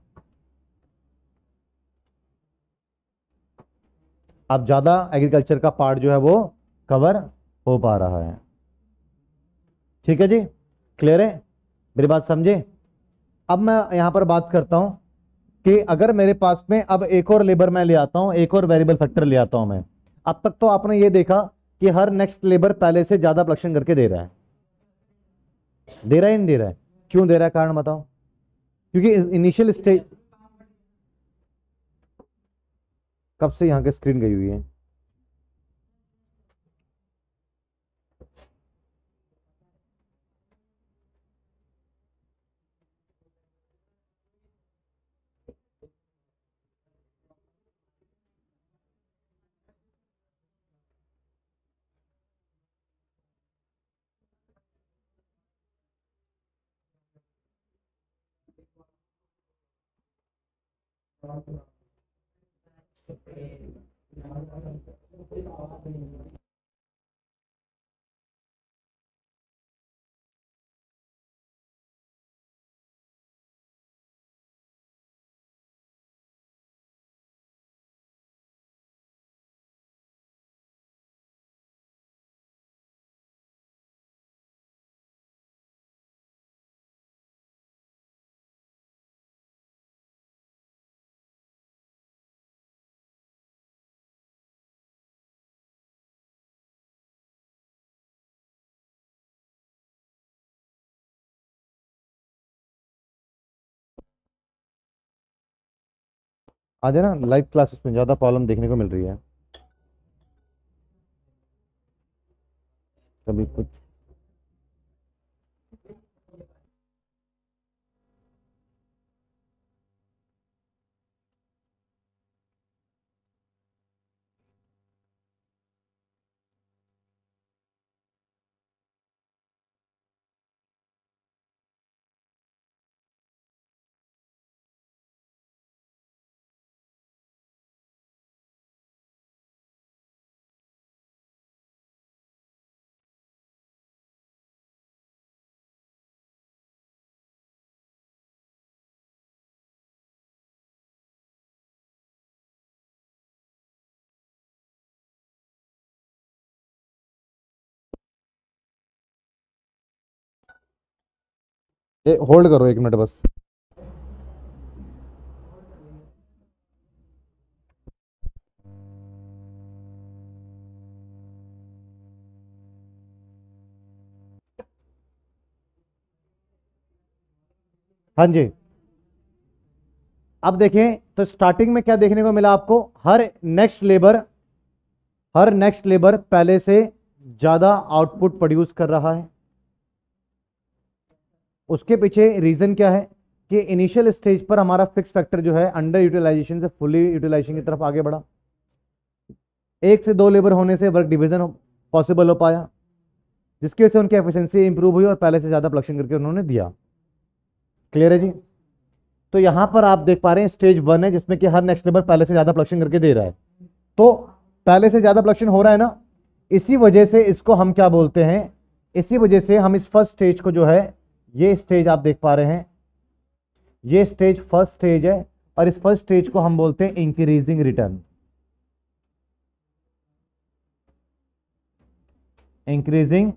अब ज़्यादा एग्रीकल्चर का पार्ट जो है वो कवर हो पा रहा है ठीक है जी क्लियर है मेरी बात समझे अब मैं यहां पर बात करता हूं कि अगर मेरे पास में अब एक और लेबर मैं ले आता हूं एक और वेरिएबल फैक्टर ले आता हूं मैं अब तक तो आपने ये देखा कि हर नेक्स्ट लेबर पहले से ज़्यादा प्रोडक्शन करके दे रहा है दे रहा है नहीं दे रहा है क्यों दे रहा है कारण बताओ क्योंकि इनिशियल स्टेज कब से यहाँ के स्क्रीन गई हुई है Thank you. eh, आ जाए ना लाइव क्लासेस में ज़्यादा प्रॉब्लम देखने को मिल रही है कभी कुछ ए होल्ड करो एक मिनट बस हाँ जी अब देखें तो स्टार्टिंग में क्या देखने को मिला आपको हर नेक्स्ट लेबर हर नेक्स्ट लेबर पहले से ज़्यादा आउटपुट प्रोड्यूस कर रहा है उसके पीछे रीज़न क्या है कि इनिशियल स्टेज पर हमारा फिक्स फैक्टर जो है अंडर यूटिलाइजेशन से फुली यूटिलाइजेशन की तरफ आगे बढ़ा एक से दो लेबर होने से वर्क डिविजन पॉसिबल हो पाया जिसकी वजह से उनकी एफिशिएंसी इंप्रूव हुई और पहले से ज़्यादा प्रोडक्शन करके उन्होंने दिया क्लियर है जी तो यहां पर आप देख पा रहे हैं स्टेज वन है जिसमें कि हर नेक्स्ट लेबर पहले से ज़्यादा प्रोडक्शन करके दे रहा है तो पहले से ज़्यादा प्रोडक्शन हो रहा है ना इसी वजह से इसको हम क्या बोलते हैं इसी वजह से हम इस फर्स्ट स्टेज को जो है ये स्टेज आप देख पा रहे हैं ये स्टेज फर्स्ट स्टेज है और इस फर्स्ट स्टेज को हम बोलते हैं increasing return increasing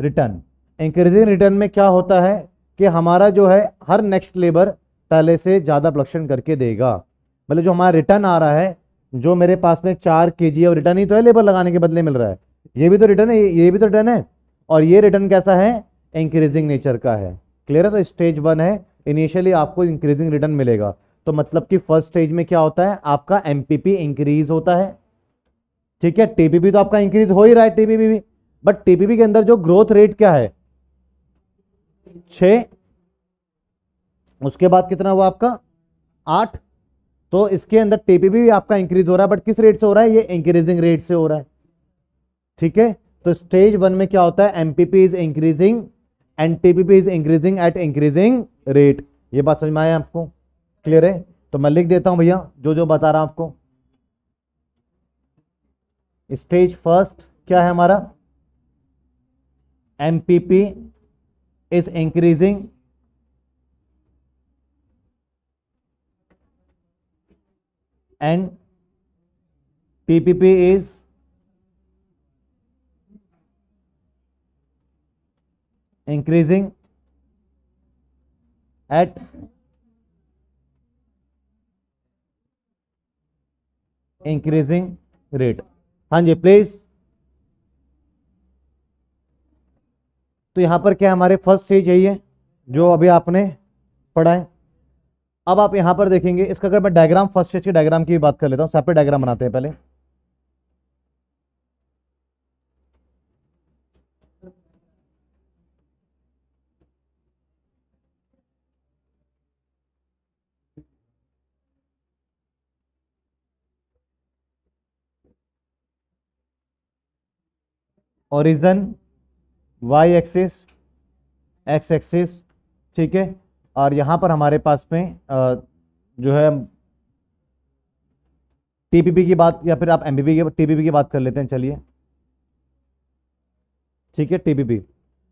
return increasing return में क्या होता है कि हमारा जो है हर नेक्स्ट लेबर पहले से ज़्यादा प्रोडक्शन करके देगा मतलब जो हमारा रिटर्न आ रहा है जो मेरे पास में चार के जी और रिटर्न ही तो है लेबर लगाने के बदले मिल रहा है ये भी तो रिटर्न है ये भी तो रिटर्न है और ये रिटर्न कैसा है इंक्रीजिंग नेचर का है क्लियर है तो स्टेज वन है इनिशियली आपको इंक्रीजिंग रिटर्न मिलेगा तो मतलब कि फर्स्ट स्टेज में क्या होता है आपका एमपीपी इंक्रीज होता है ठीक है टीपीपी तो आपका इंक्रीज हो ही रहा है टीपीपी भी बट टीपीपी के अंदर जो ग्रोथ रेट क्या है छ उसके बाद कितना हुआ आपका आठ तो इसके अंदर टीपीपी भी आपका इंक्रीज हो रहा है बट किस रेट से हो रहा है ये इंक्रीजिंग रेट से हो रहा है ठीक है तो स्टेज वन में क्या होता है MPP is increasing and TPP is increasing at increasing rate ये बात समझ में आया आपको क्लियर है तो मैं लिख देता हूं भैया जो जो बता रहा आपको स्टेज फर्स्ट क्या है हमारा MPP is increasing and TPP is increasing at increasing rate हाँ जी प्लीज तो यहां पर क्या हमारे फर्स्ट स्टेज यही है जो अभी आपने पढ़ा है अब आप यहां पर देखेंगे इसका अगर मैं डायग्राम फर्स्ट स्टेज के डायग्राम की बात कर लेता हूं सेपरेट डायग्राम बनाते हैं पहले origin Y axis X axis ठीक है और यहाँ पर हमारे पास में जो है टीपीपी की बात या फिर आप एमबीपी की टीपीपी की बात कर लेते हैं चलिए ठीक है टीपीपी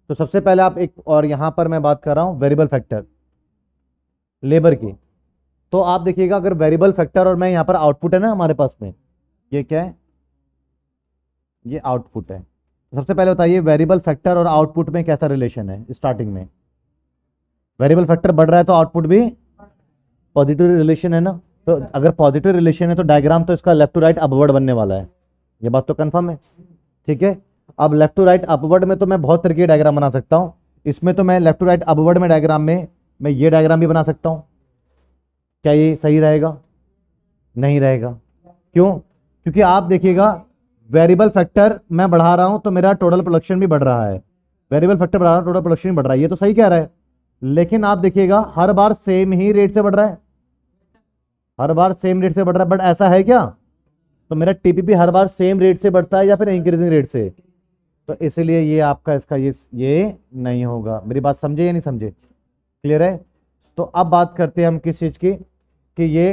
तो सबसे पहले आप एक और यहाँ पर मैं बात कर रहा हूँ वेरिएबल फैक्टर लेबर की तो आप देखिएगा अगर वेरिएबल फैक्टर और मैं यहाँ पर आउटपुट है ना हमारे पास में ये क्या है ये आउटपुट है सबसे पहले बताइए वेरिएबल फैक्टर और आउटपुट में कैसा रिलेशन है स्टार्टिंग में वेरिएबल फैक्टर बढ़ रहा है तो आउटपुट भी पॉजिटिव रिलेशन है ना तो अगर पॉजिटिव रिलेशन है तो डायग्राम तो इसका लेफ्ट टू राइट अपवर्ड बनने वाला है ये बात तो कन्फर्म है ठीक है अब लेफ्ट टू राइट अपवर्ड में तो मैं बहुत तरीके डायग्राम बना सकता हूँ इसमें तो मैं लेफ्ट टू राइट अपवर्ड में डायग्राम में मैं ये डायग्राम भी बना सकता हूँ क्या ये सही रहेगा नहीं रहेगा क्यों क्योंकि आप देखिएगा वेरिएबल फैक्टर मैं बढ़ा रहा हूं तो मेरा टोटल प्रोडक्शन भी बढ़ रहा है वेरिएबल फैक्टर बढ़ा रहा हूं टोटल प्रोडक्शन बढ़ रहा है ये तो सही कह रहा है लेकिन आप देखिएगा हर बार सेम ही रेट से बढ़ रहा है हर बार सेम रेट से बढ़ रहा है बट ऐसा है क्या तो मेरा टीपीपी हर बार सेम रेट से बढ़ता है या फिर इंक्रीजिंग रेट से तो इसीलिए ये आपका इसका ये ये नहीं होगा मेरी बात समझे या नहीं समझे क्लियर है तो अब बात करते हैं हम किस चीज़ की कि ये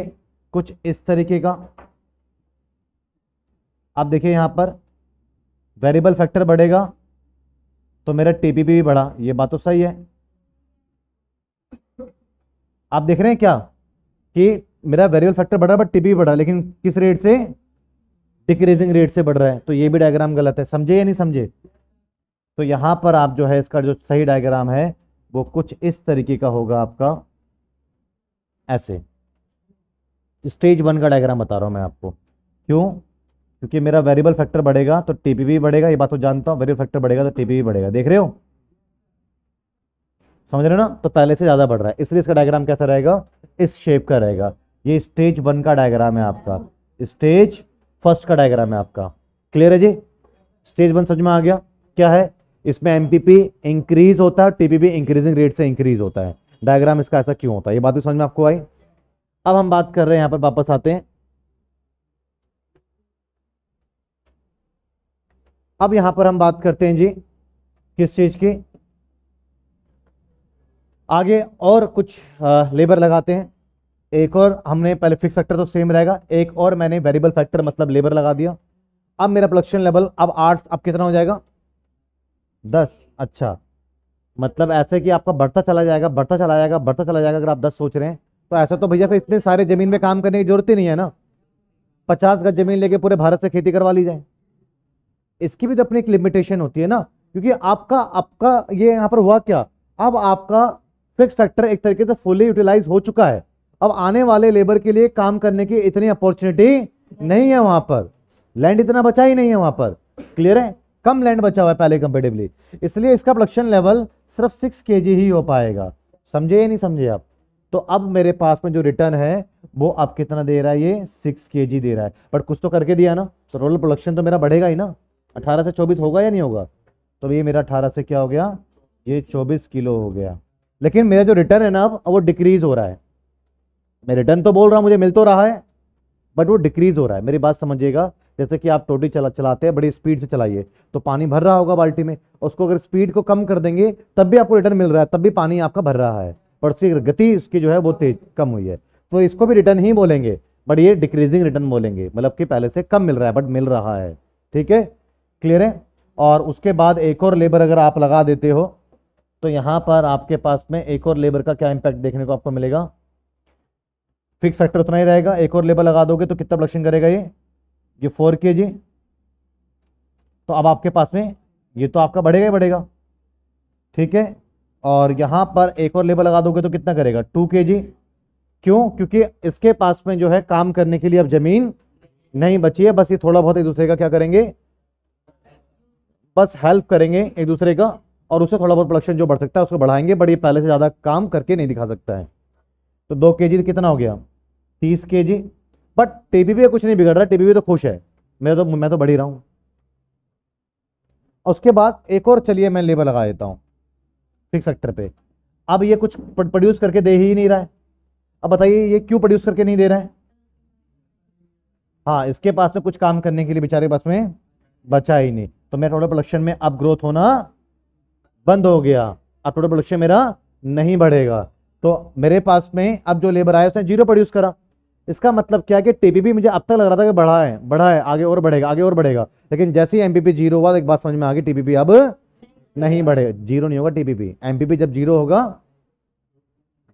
कुछ इस तरीके का आप देखिए यहाँ पर वेरिएबल फैक्टर बढ़ेगा तो मेरा टीपीपी भी बढ़ा ये बात तो सही है आप देख रहे हैं क्या कि मेरा वेरिएबल फैक्टर बढ़ रहा है बट टीपी बढ़ रहा है लेकिन किस रेट से डिक्रीजिंग रेट से बढ़ रहा है तो ये भी डायग्राम गलत है समझे या नहीं समझे तो यहाँ पर आप जो है इसका जो सही डायग्राम है वो कुछ इस तरीके का होगा आपका ऐसे स्टेज वन का डायग्राम बता रहा हूँ मैं आपको क्यों क्योंकि मेरा वेरिएबल फैक्टर बढ़ेगा तो टीपी भी बढ़ेगा ये बात तो जानता हूँ वेरिएबल फैक्टर बढ़ेगा तो टीपी भी बढ़ेगा देख रहे हो समझ रहे हो ना तो पहले से ज़्यादा बढ़ रहा है इसलिए इसका डायग्राम कैसा रहेगा इस शेप का रहेगा ये स्टेज वन का डायग्राम है आपका स्टेज फर्स्ट का डायग्राम है आपका क्लियर है जी स्टेज वन समझ में आ गया क्या है इसमें एमपीपी इंक्रीज होता है टीपीपी इंक्रीजिंग रेट से इंक्रीज होता है डायग्राम इसका ऐसा क्यों होता है ये बात भी समझ में आपको आई अब हम बात कर रहे हैं यहाँ पर वापस आते हैं अब यहां पर हम बात करते हैं जी किस चीज की आगे और कुछ लेबर लगाते हैं एक और हमने पहले फिक्स फैक्टर तो सेम रहेगा एक और मैंने वेरिएबल फैक्टर मतलब लेबर लगा दिया अब मेरा प्रोडक्शन लेवल अब आठ अब कितना हो जाएगा दस अच्छा मतलब ऐसे कि आपका बढ़ता चला जाएगा बढ़ता चला जाएगा बढ़ता चला जाएगा अगर आप दस सोच रहे हैं तो ऐसा तो भैया फिर इतने सारे जमीन में काम करने की जरूरत ही नहीं है ना पचास गज जमीन लेके पूरे भारत से खेती करवा ली जाए इसकी भी तो अपनी एक लिमिटेशन होती है ना क्योंकि आपका आपका ये यहाँ पर हुआ क्या अब आपका फिक्स फैक्टर एक तरीके से फुली यूटिलाइज हो चुका है अब आने वाले लेबर के लिए काम करने की इतनी अपॉर्चुनिटी नहीं है वहां पर लैंड इतना बचा ही नहीं है वहां पर क्लियर है कम लैंड बचा हुआ है पहले कंपेटिवली इसलिए इसका प्रोडक्शन लेवल सिर्फ सिक्स के ही हो पाएगा समझे या नहीं समझे आप तो अब मेरे पास में जो रिटर्न है वो आप कितना दे रहा है ये सिक्स के दे रहा है बट कुछ तो करके दिया ना तो रोल प्रोडक्शन तो मेरा बढ़ेगा ही ना अठारह से चौबीस होगा या नहीं होगा तो ये मेरा अठारह से क्या हो गया ये चौबीस किलो हो गया लेकिन मेरा जो रिटर्न है ना अब वो डिक्रीज हो रहा है मैं रिटर्न तो बोल रहा हूँ मुझे मिल तो रहा है बट वो डिक्रीज हो रहा है मेरी बात समझिएगा जैसे कि आप टोटी चला चलाते हैं बड़ी स्पीड से चलाइए तो पानी भर रहा होगा बाल्टी में उसको अगर स्पीड को कम कर देंगे तब भी आपको रिटर्न मिल रहा है तब भी पानी आपका भर रहा है पर उसकी गति उसकी जो है वो तेज कम हुई है तो इसको भी रिटर्न ही बोलेंगे बट ये डिक्रीजिंग रिटर्न बोलेंगे मतलब कि पहले से कम मिल रहा है बट मिल रहा है ठीक है क्लियर है और उसके बाद एक और लेबर अगर आप लगा देते हो तो यहाँ पर आपके पास में एक और लेबर का क्या इंपैक्ट देखने को आपको मिलेगा फिक्स फैक्टर उतना ही रहेगा एक और लेबर लगा दोगे तो कितना प्रोडक्शन करेगा ये ये फोर के जी तो अब आपके पास में ये तो आपका बढ़ेगा ही बढ़ेगा ठीक है और यहाँ पर एक और लेबर लगा दोगे तो कितना करेगा टू के जी क्यों क्योंकि इसके पास में जो है काम करने के लिए अब ज़मीन नहीं बची है बस ये थोड़ा बहुत एक दूसरे का क्या करेंगे बस हेल्प करेंगे एक दूसरे का और उससे थोड़ा बहुत प्रोडक्शन जो बढ़ सकता है उसको बढ़ाएंगे बट ये पहले से ज़्यादा काम करके नहीं दिखा सकता है तो दो के जी तो कितना हो गया तीस के जी बट भी कुछ नहीं बिगड़ रहा भी तो खुश है मेरा तो मैं तो बढ़ ही रहा हूँ उसके बाद एक और चलिए मैं लेबर लगा देता हूँ फिक्स फैक्टर पे अब ये कुछ प्रोड्यूस करके दे ही नहीं रहा है अब बताइए ये क्यों प्रोड्यूस करके नहीं दे रहा है हाँ इसके पास में तो कुछ काम करने के लिए बेचारे पास में बचा ही नहीं तो मेरा टोटल प्रोडक्शन में अब ग्रोथ होना बंद हो गया अब टोटल प्रोडक्शन मेरा नहीं बढ़ेगा तो मेरे पास में अब जो लेबर आया उसने जीरो प्रोड्यूस करा इसका मतलब क्या कि टीपीपी मुझे अब तक लग रहा था कि बढ़ा है बढ़ा है आगे और बढ़ेगा आगे और बढ़ेगा लेकिन जैसे ही एमपीपी जीरो हुआ तो एक बात समझ में आ गई टीपीपी अब नहीं बढ़ेगा जीरो नहीं होगा टीपीपी एमपीपी जब जीरो होगा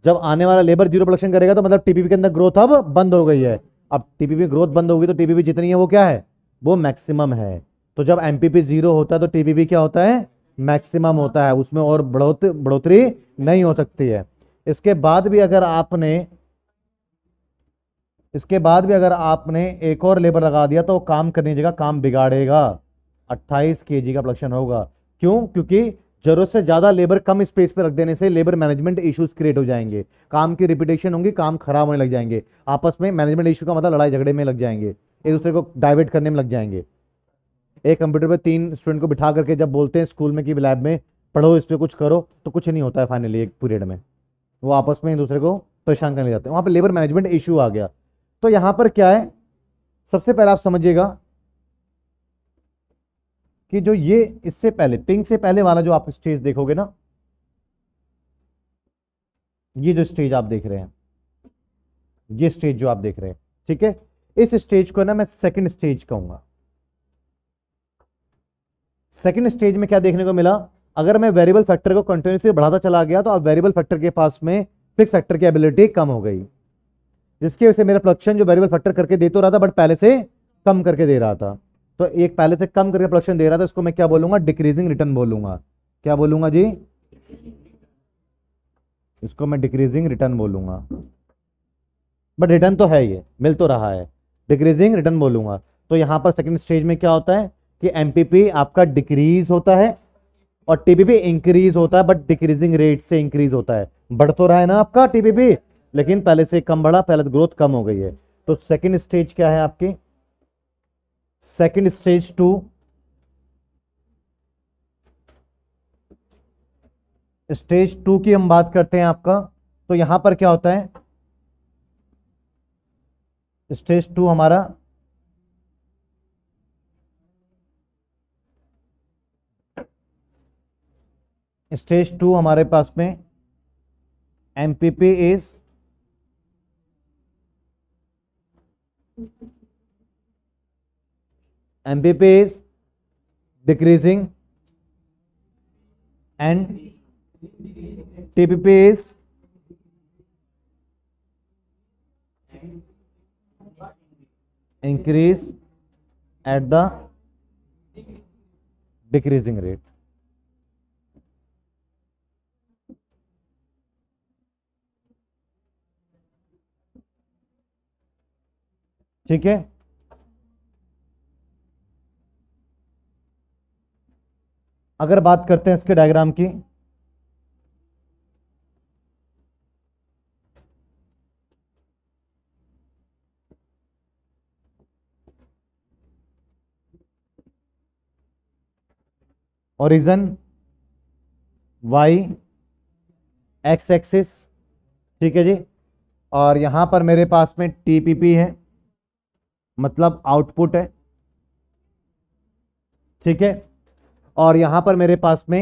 जब आने वाला लेबर जीरो प्रोडक्शन करेगा तो मतलब टीपीपी के अंदर ग्रोथ अब बंद हो गई है अब टीपीपी ग्रोथ बंद होगी तो टीपीपी जितनी है वो क्या है वो मैक्सिमम है तो जब एम पी जीरो होता है तो टीपीपी क्या होता है मैक्सिमम होता है उसमें और बढ़ोतरी बढ़ोतरी नहीं हो सकती है इसके बाद भी अगर आपने इसके बाद भी अगर आपने एक और लेबर लगा दिया तो काम करने जगह काम बिगाड़ेगा 28 के का प्रोडक्शन होगा क्यों क्योंकि जरूरत से ज़्यादा लेबर कम स्पेस पर रख देने से लेबर मैनेजमेंट इश्यूज क्रिएट हो जाएंगे काम की रिपीटेशन होंगी काम खराब होने लग जाएंगे आपस में मैनेजमेंट इशू का मतलब लड़ाई झगड़े में लग जाएंगे एक दूसरे को डाइवर्ट करने में लग जाएंगे एक कंप्यूटर पे तीन स्टूडेंट को बिठा करके जब बोलते हैं स्कूल में कि लैब में पढ़ो इस पर कुछ करो तो कुछ नहीं होता है फाइनली एक पीरियड में वो आपस में एक दूसरे को परेशान करने जाते हैं वहाँ पर लेबर मैनेजमेंट इशू आ गया तो यहाँ पर क्या है सबसे पहले आप समझिएगा कि जो ये इससे पहले पिंक से पहले वाला जो आप स्टेज देखोगे ना ये जो स्टेज आप देख रहे हैं ये स्टेज जो आप देख रहे हैं ठीक है इस स्टेज को ना मैं सेकंड स्टेज कहूंगा सेकेंड स्टेज में क्या देखने को मिला अगर मैं वेरिएबल फैक्टर को कंटिन्यूसली बढ़ाता चला गया तो अब वेरिएबल फैक्टर के पास में फिक्स फैक्टर की एबिलिटी कम हो गई जिसकी वजह से मेरा प्रोडक्शन जो वेरिएबल फैक्टर करके दे तो रहा था बट पहले से कम करके दे रहा था तो एक पहले से कम करके प्रोडक्शन दे रहा था इसको मैं क्या बोलूंगा डिक्रीजिंग रिटर्न बोलूंगा क्या बोलूंगा जी इसको मैं डिक्रीजिंग रिटर्न बोलूंगा बट रिटर्न तो है ये मिल तो रहा है डिक्रीजिंग रिटर्न बोलूंगा तो यहां पर सेकेंड स्टेज में क्या होता है कि एमपीपी आपका डिक्रीज होता है और टीपीपी इंक्रीज होता है बट डिक्रीजिंग रेट से इंक्रीज होता है बढ़ तो रहा है ना आपका टीपीपी लेकिन पहले से कम बढ़ा पहले ग्रोथ तो कम हो गई है तो सेकंड स्टेज क्या है आपकी second stage two stage two की हम बात करते हैं आपका तो यहां पर क्या होता है स्टेज टू हमारा स्टेज टू हमारे पास में M P P is M P P is decreasing and T P P is increase at the decreasing rate ठीक है अगर बात करते हैं इसके डायग्राम की ओरिजन वाई एक्स एक्सिस ठीक है जी और यहां पर मेरे पास में टीपीपी है मतलब आउटपुट है ठीक है और यहां पर मेरे पास में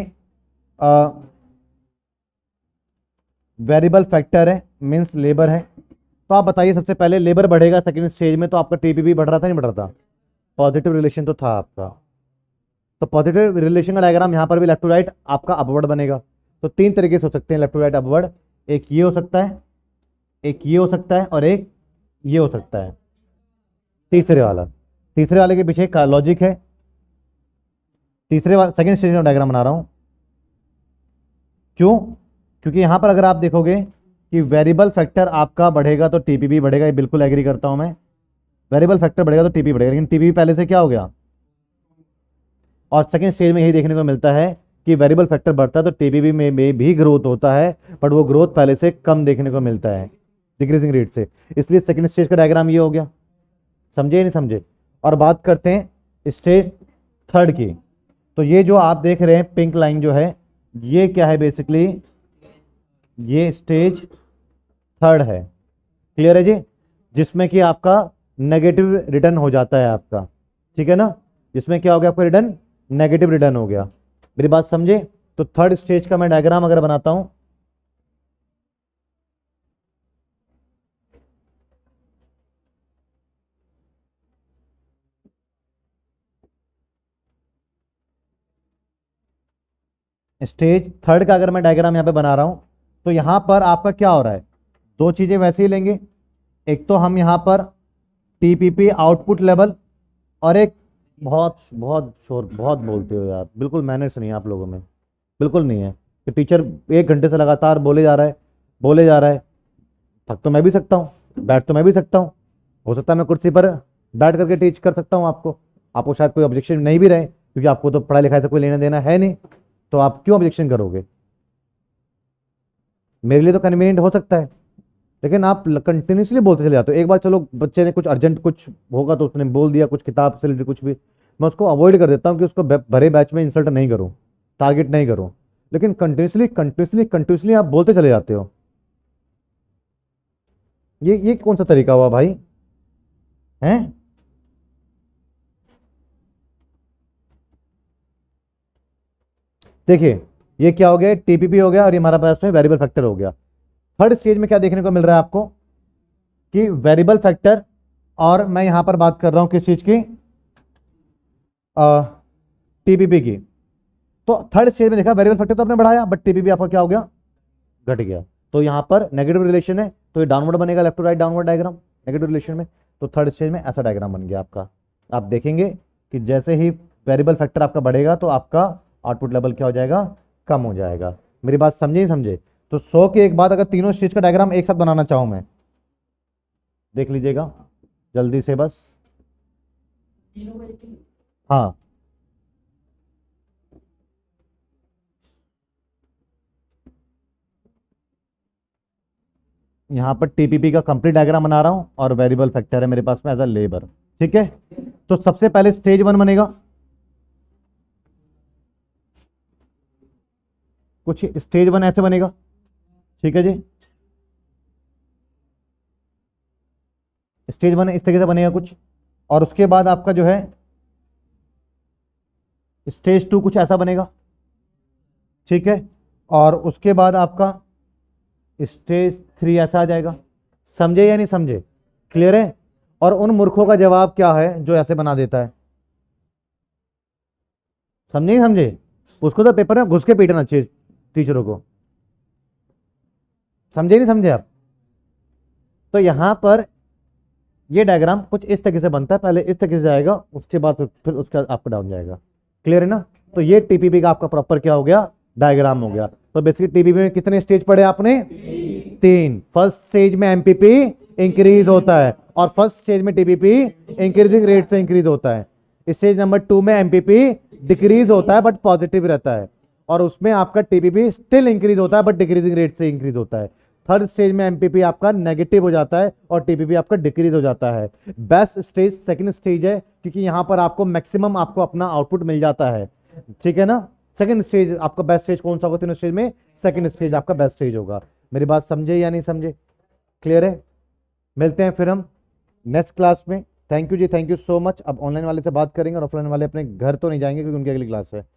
वेरिएबल फैक्टर है मीन्स लेबर है तो आप बताइए सबसे पहले लेबर बढ़ेगा सेकेंड स्टेज में तो आपका टीपी भी बढ़ रहा था नहीं बढ़ रहा था पॉजिटिव रिलेशन तो था आपका तो पॉजिटिव रिलेशन का डायग्राम यहाँ पर भी लेफ्ट टू राइट आपका अपवर्ड बनेगा तो तीन तरीके से हो सकते हैं लेफ्ट टू राइट अपवर्ड एक ये हो सकता है एक ये हो सकता है और एक ये हो सकता है तीसरे वाला तीसरे वाले के पीछे का लॉजिक है तीसरे वाला सेकेंड स्टेज डायग्राम बना रहा हूं क्यों क्योंकि यहां पर अगर आप देखोगे कि वेरिएबल फैक्टर आपका बढ़ेगा तो टीपी भी बढ़ेगा ये बिल्कुल एग्री करता हूं मैं वेरिएबल फैक्टर बढ़ेगा तो टीपी बढ़ेगा लेकिन टीपी पहले से क्या हो गया और सेकेंड स्टेज में यही देखने को मिलता है कि वेरिएबल फैक्टर बढ़ता है तो टीपी में, में भी ग्रोथ होता है बट वो ग्रोथ पहले से कम देखने को मिलता है डिक्रीजिंग रेट से इसलिए सेकेंड स्टेज का डायग्राम ये हो गया समझे नहीं समझे और बात करते हैं स्टेज थर्ड की तो ये जो आप देख रहे हैं पिंक लाइन जो है ये क्या है बेसिकली ये स्टेज थर्ड है क्लियर है जी जिसमें कि आपका नेगेटिव रिटर्न हो जाता है आपका ठीक है ना जिसमें क्या हो गया आपका रिटर्न नेगेटिव रिटर्न हो गया मेरी बात समझे तो थर्ड स्टेज का मैं डायग्राम अगर बनाता हूँ स्टेज थर्ड का अगर मैं डायग्राम यहाँ पे बना रहा हूँ तो यहाँ पर आपका क्या हो रहा है दो चीज़ें वैसे ही लेंगे एक तो हम यहाँ पर टीपीपी आउटपुट लेवल और एक बहुत बहुत शोर बहुत बोलते हो यार बिल्कुल मैनर्स नहीं है आप लोगों में बिल्कुल नहीं है कि टीचर एक घंटे से लगातार बोले जा रहा है बोले जा रहा है थक तो मैं भी सकता हूँ बैठ तो मैं भी सकता हूँ हो सकता है मैं कुर्सी पर बैठ करके टीच कर सकता हूँ आपको आपको शायद कोई ऑब्जेक्शन नहीं भी रहे क्योंकि आपको तो पढ़ाई लिखाई से कोई लेना देना है नहीं तो आप क्यों ऑब्जेक्शन करोगे मेरे लिए तो कन्वीनियंट हो सकता है लेकिन आप कंटिन्यूसली बोलते चले जाते हो एक बार चलो बच्चे ने कुछ अर्जेंट कुछ होगा तो उसने बोल दिया कुछ किताब से रिलेटेड कुछ भी मैं उसको अवॉइड कर देता हूँ कि उसको भरे बैच में इंसल्ट नहीं करूँ टारगेट नहीं करूँ लेकिन कंटिन्यूसली कंटिन्यूसली कंटिन्यूसली आप बोलते चले जाते हो ये ये कौन सा तरीका हुआ भाई हैं देखिए ये क्या हो गया टीपीपी हो गया और ये हमारे पास में वेरिएबल फैक्टर हो गया थर्ड स्टेज में क्या देखने को मिल रहा है आपको कि वेरिएबल फैक्टर और मैं यहां पर बात कर रहा हूं किस चीज़ की टीपीपी की तो थर्ड स्टेज में देखा वेरिएबल फैक्टर तो आपने बढ़ाया बट टीपीपी आपका क्या हो गया घट गया तो यहां पर नेगेटिव रिलेशन है तो ये डाउनवर्ड बनेगा left to right downward diagram negative relation में तो थर्ड स्टेज में ऐसा डायग्राम बन गया आपका आप देखेंगे कि जैसे ही वेरिएबल फैक्टर आपका बढ़ेगा तो आपका आउटपुट लेवल क्या हो जाएगा कम हो जाएगा मेरी बात समझे ही समझे तो सौ के एक बात अगर तीनों स्टेज का डायग्राम एक साथ बनाना चाहूं मैं देख लीजिएगा जल्दी से बस हाँ यहां पर टीपीपी का कंप्लीट डायग्राम बना रहा हूं और वेरिएबल फैक्टर है मेरे पास में एज अ लेबर ठीक है तो सबसे पहले स्टेज वन बनेगा कुछ स्टेज वन ऐसे बनेगा ठीक है जी स्टेज वन इस तरीके से बनेगा कुछ और उसके बाद आपका जो है स्टेज टू कुछ ऐसा बनेगा ठीक है और उसके बाद आपका स्टेज थ्री ऐसा आ जाएगा समझे या नहीं समझे क्लियर है और उन मूर्खों का जवाब क्या है जो ऐसे बना देता है समझे समझे उसको तो पेपर में घुस के पीटना चाहिए टीचरों को समझे नहीं समझे आप तो यहां पर ये डायग्राम कुछ इस तरीके से बनता है पहले इस तरीके से जाएगा उसके बाद फिर उसका आपका डाउन जाएगा क्लियर है ना तो ये टीपीपी का आपका प्रॉपर क्या हो गया डायग्राम हो गया तो बेसिकली टीपीपी में कितने स्टेज पढ़े आपने तीन फर्स्ट स्टेज में एमपीपी इंक्रीज होता है और फर्स्ट स्टेज में टीपीपी इंक्रीजिंग रेट से इंक्रीज होता है स्टेज नंबर टू में एमपीपी डिक्रीज होता है बट पॉजिटिव रहता है और उसमें आपका टीपीपी स्टिल इंक्रीज होता है बट डिक्रीजिंग रेट से इंक्रीज होता है थर्ड स्टेज में एमपीपी आपका नेगेटिव हो जाता है और टीपीपी आपका डिक्रीज हो जाता है बेस्ट स्टेज सेकंड स्टेज है क्योंकि यहां पर आपको मैक्सिमम आपको अपना आउटपुट मिल जाता है ठीक है ना सेकंड स्टेज आपका बेस्ट स्टेज कौन सा होगा तीनों स्टेज में सेकंड स्टेज आपका बेस्ट स्टेज होगा मेरी बात समझे या नहीं समझे क्लियर है मिलते हैं फिर हम नेक्स्ट क्लास में थैंक यू जी थैंक यू सो मच अब ऑनलाइन वाले से बात करेंगे और ऑफलाइन वाले अपने घर तो नहीं जाएंगे क्योंकि उनकी अगली क्लास है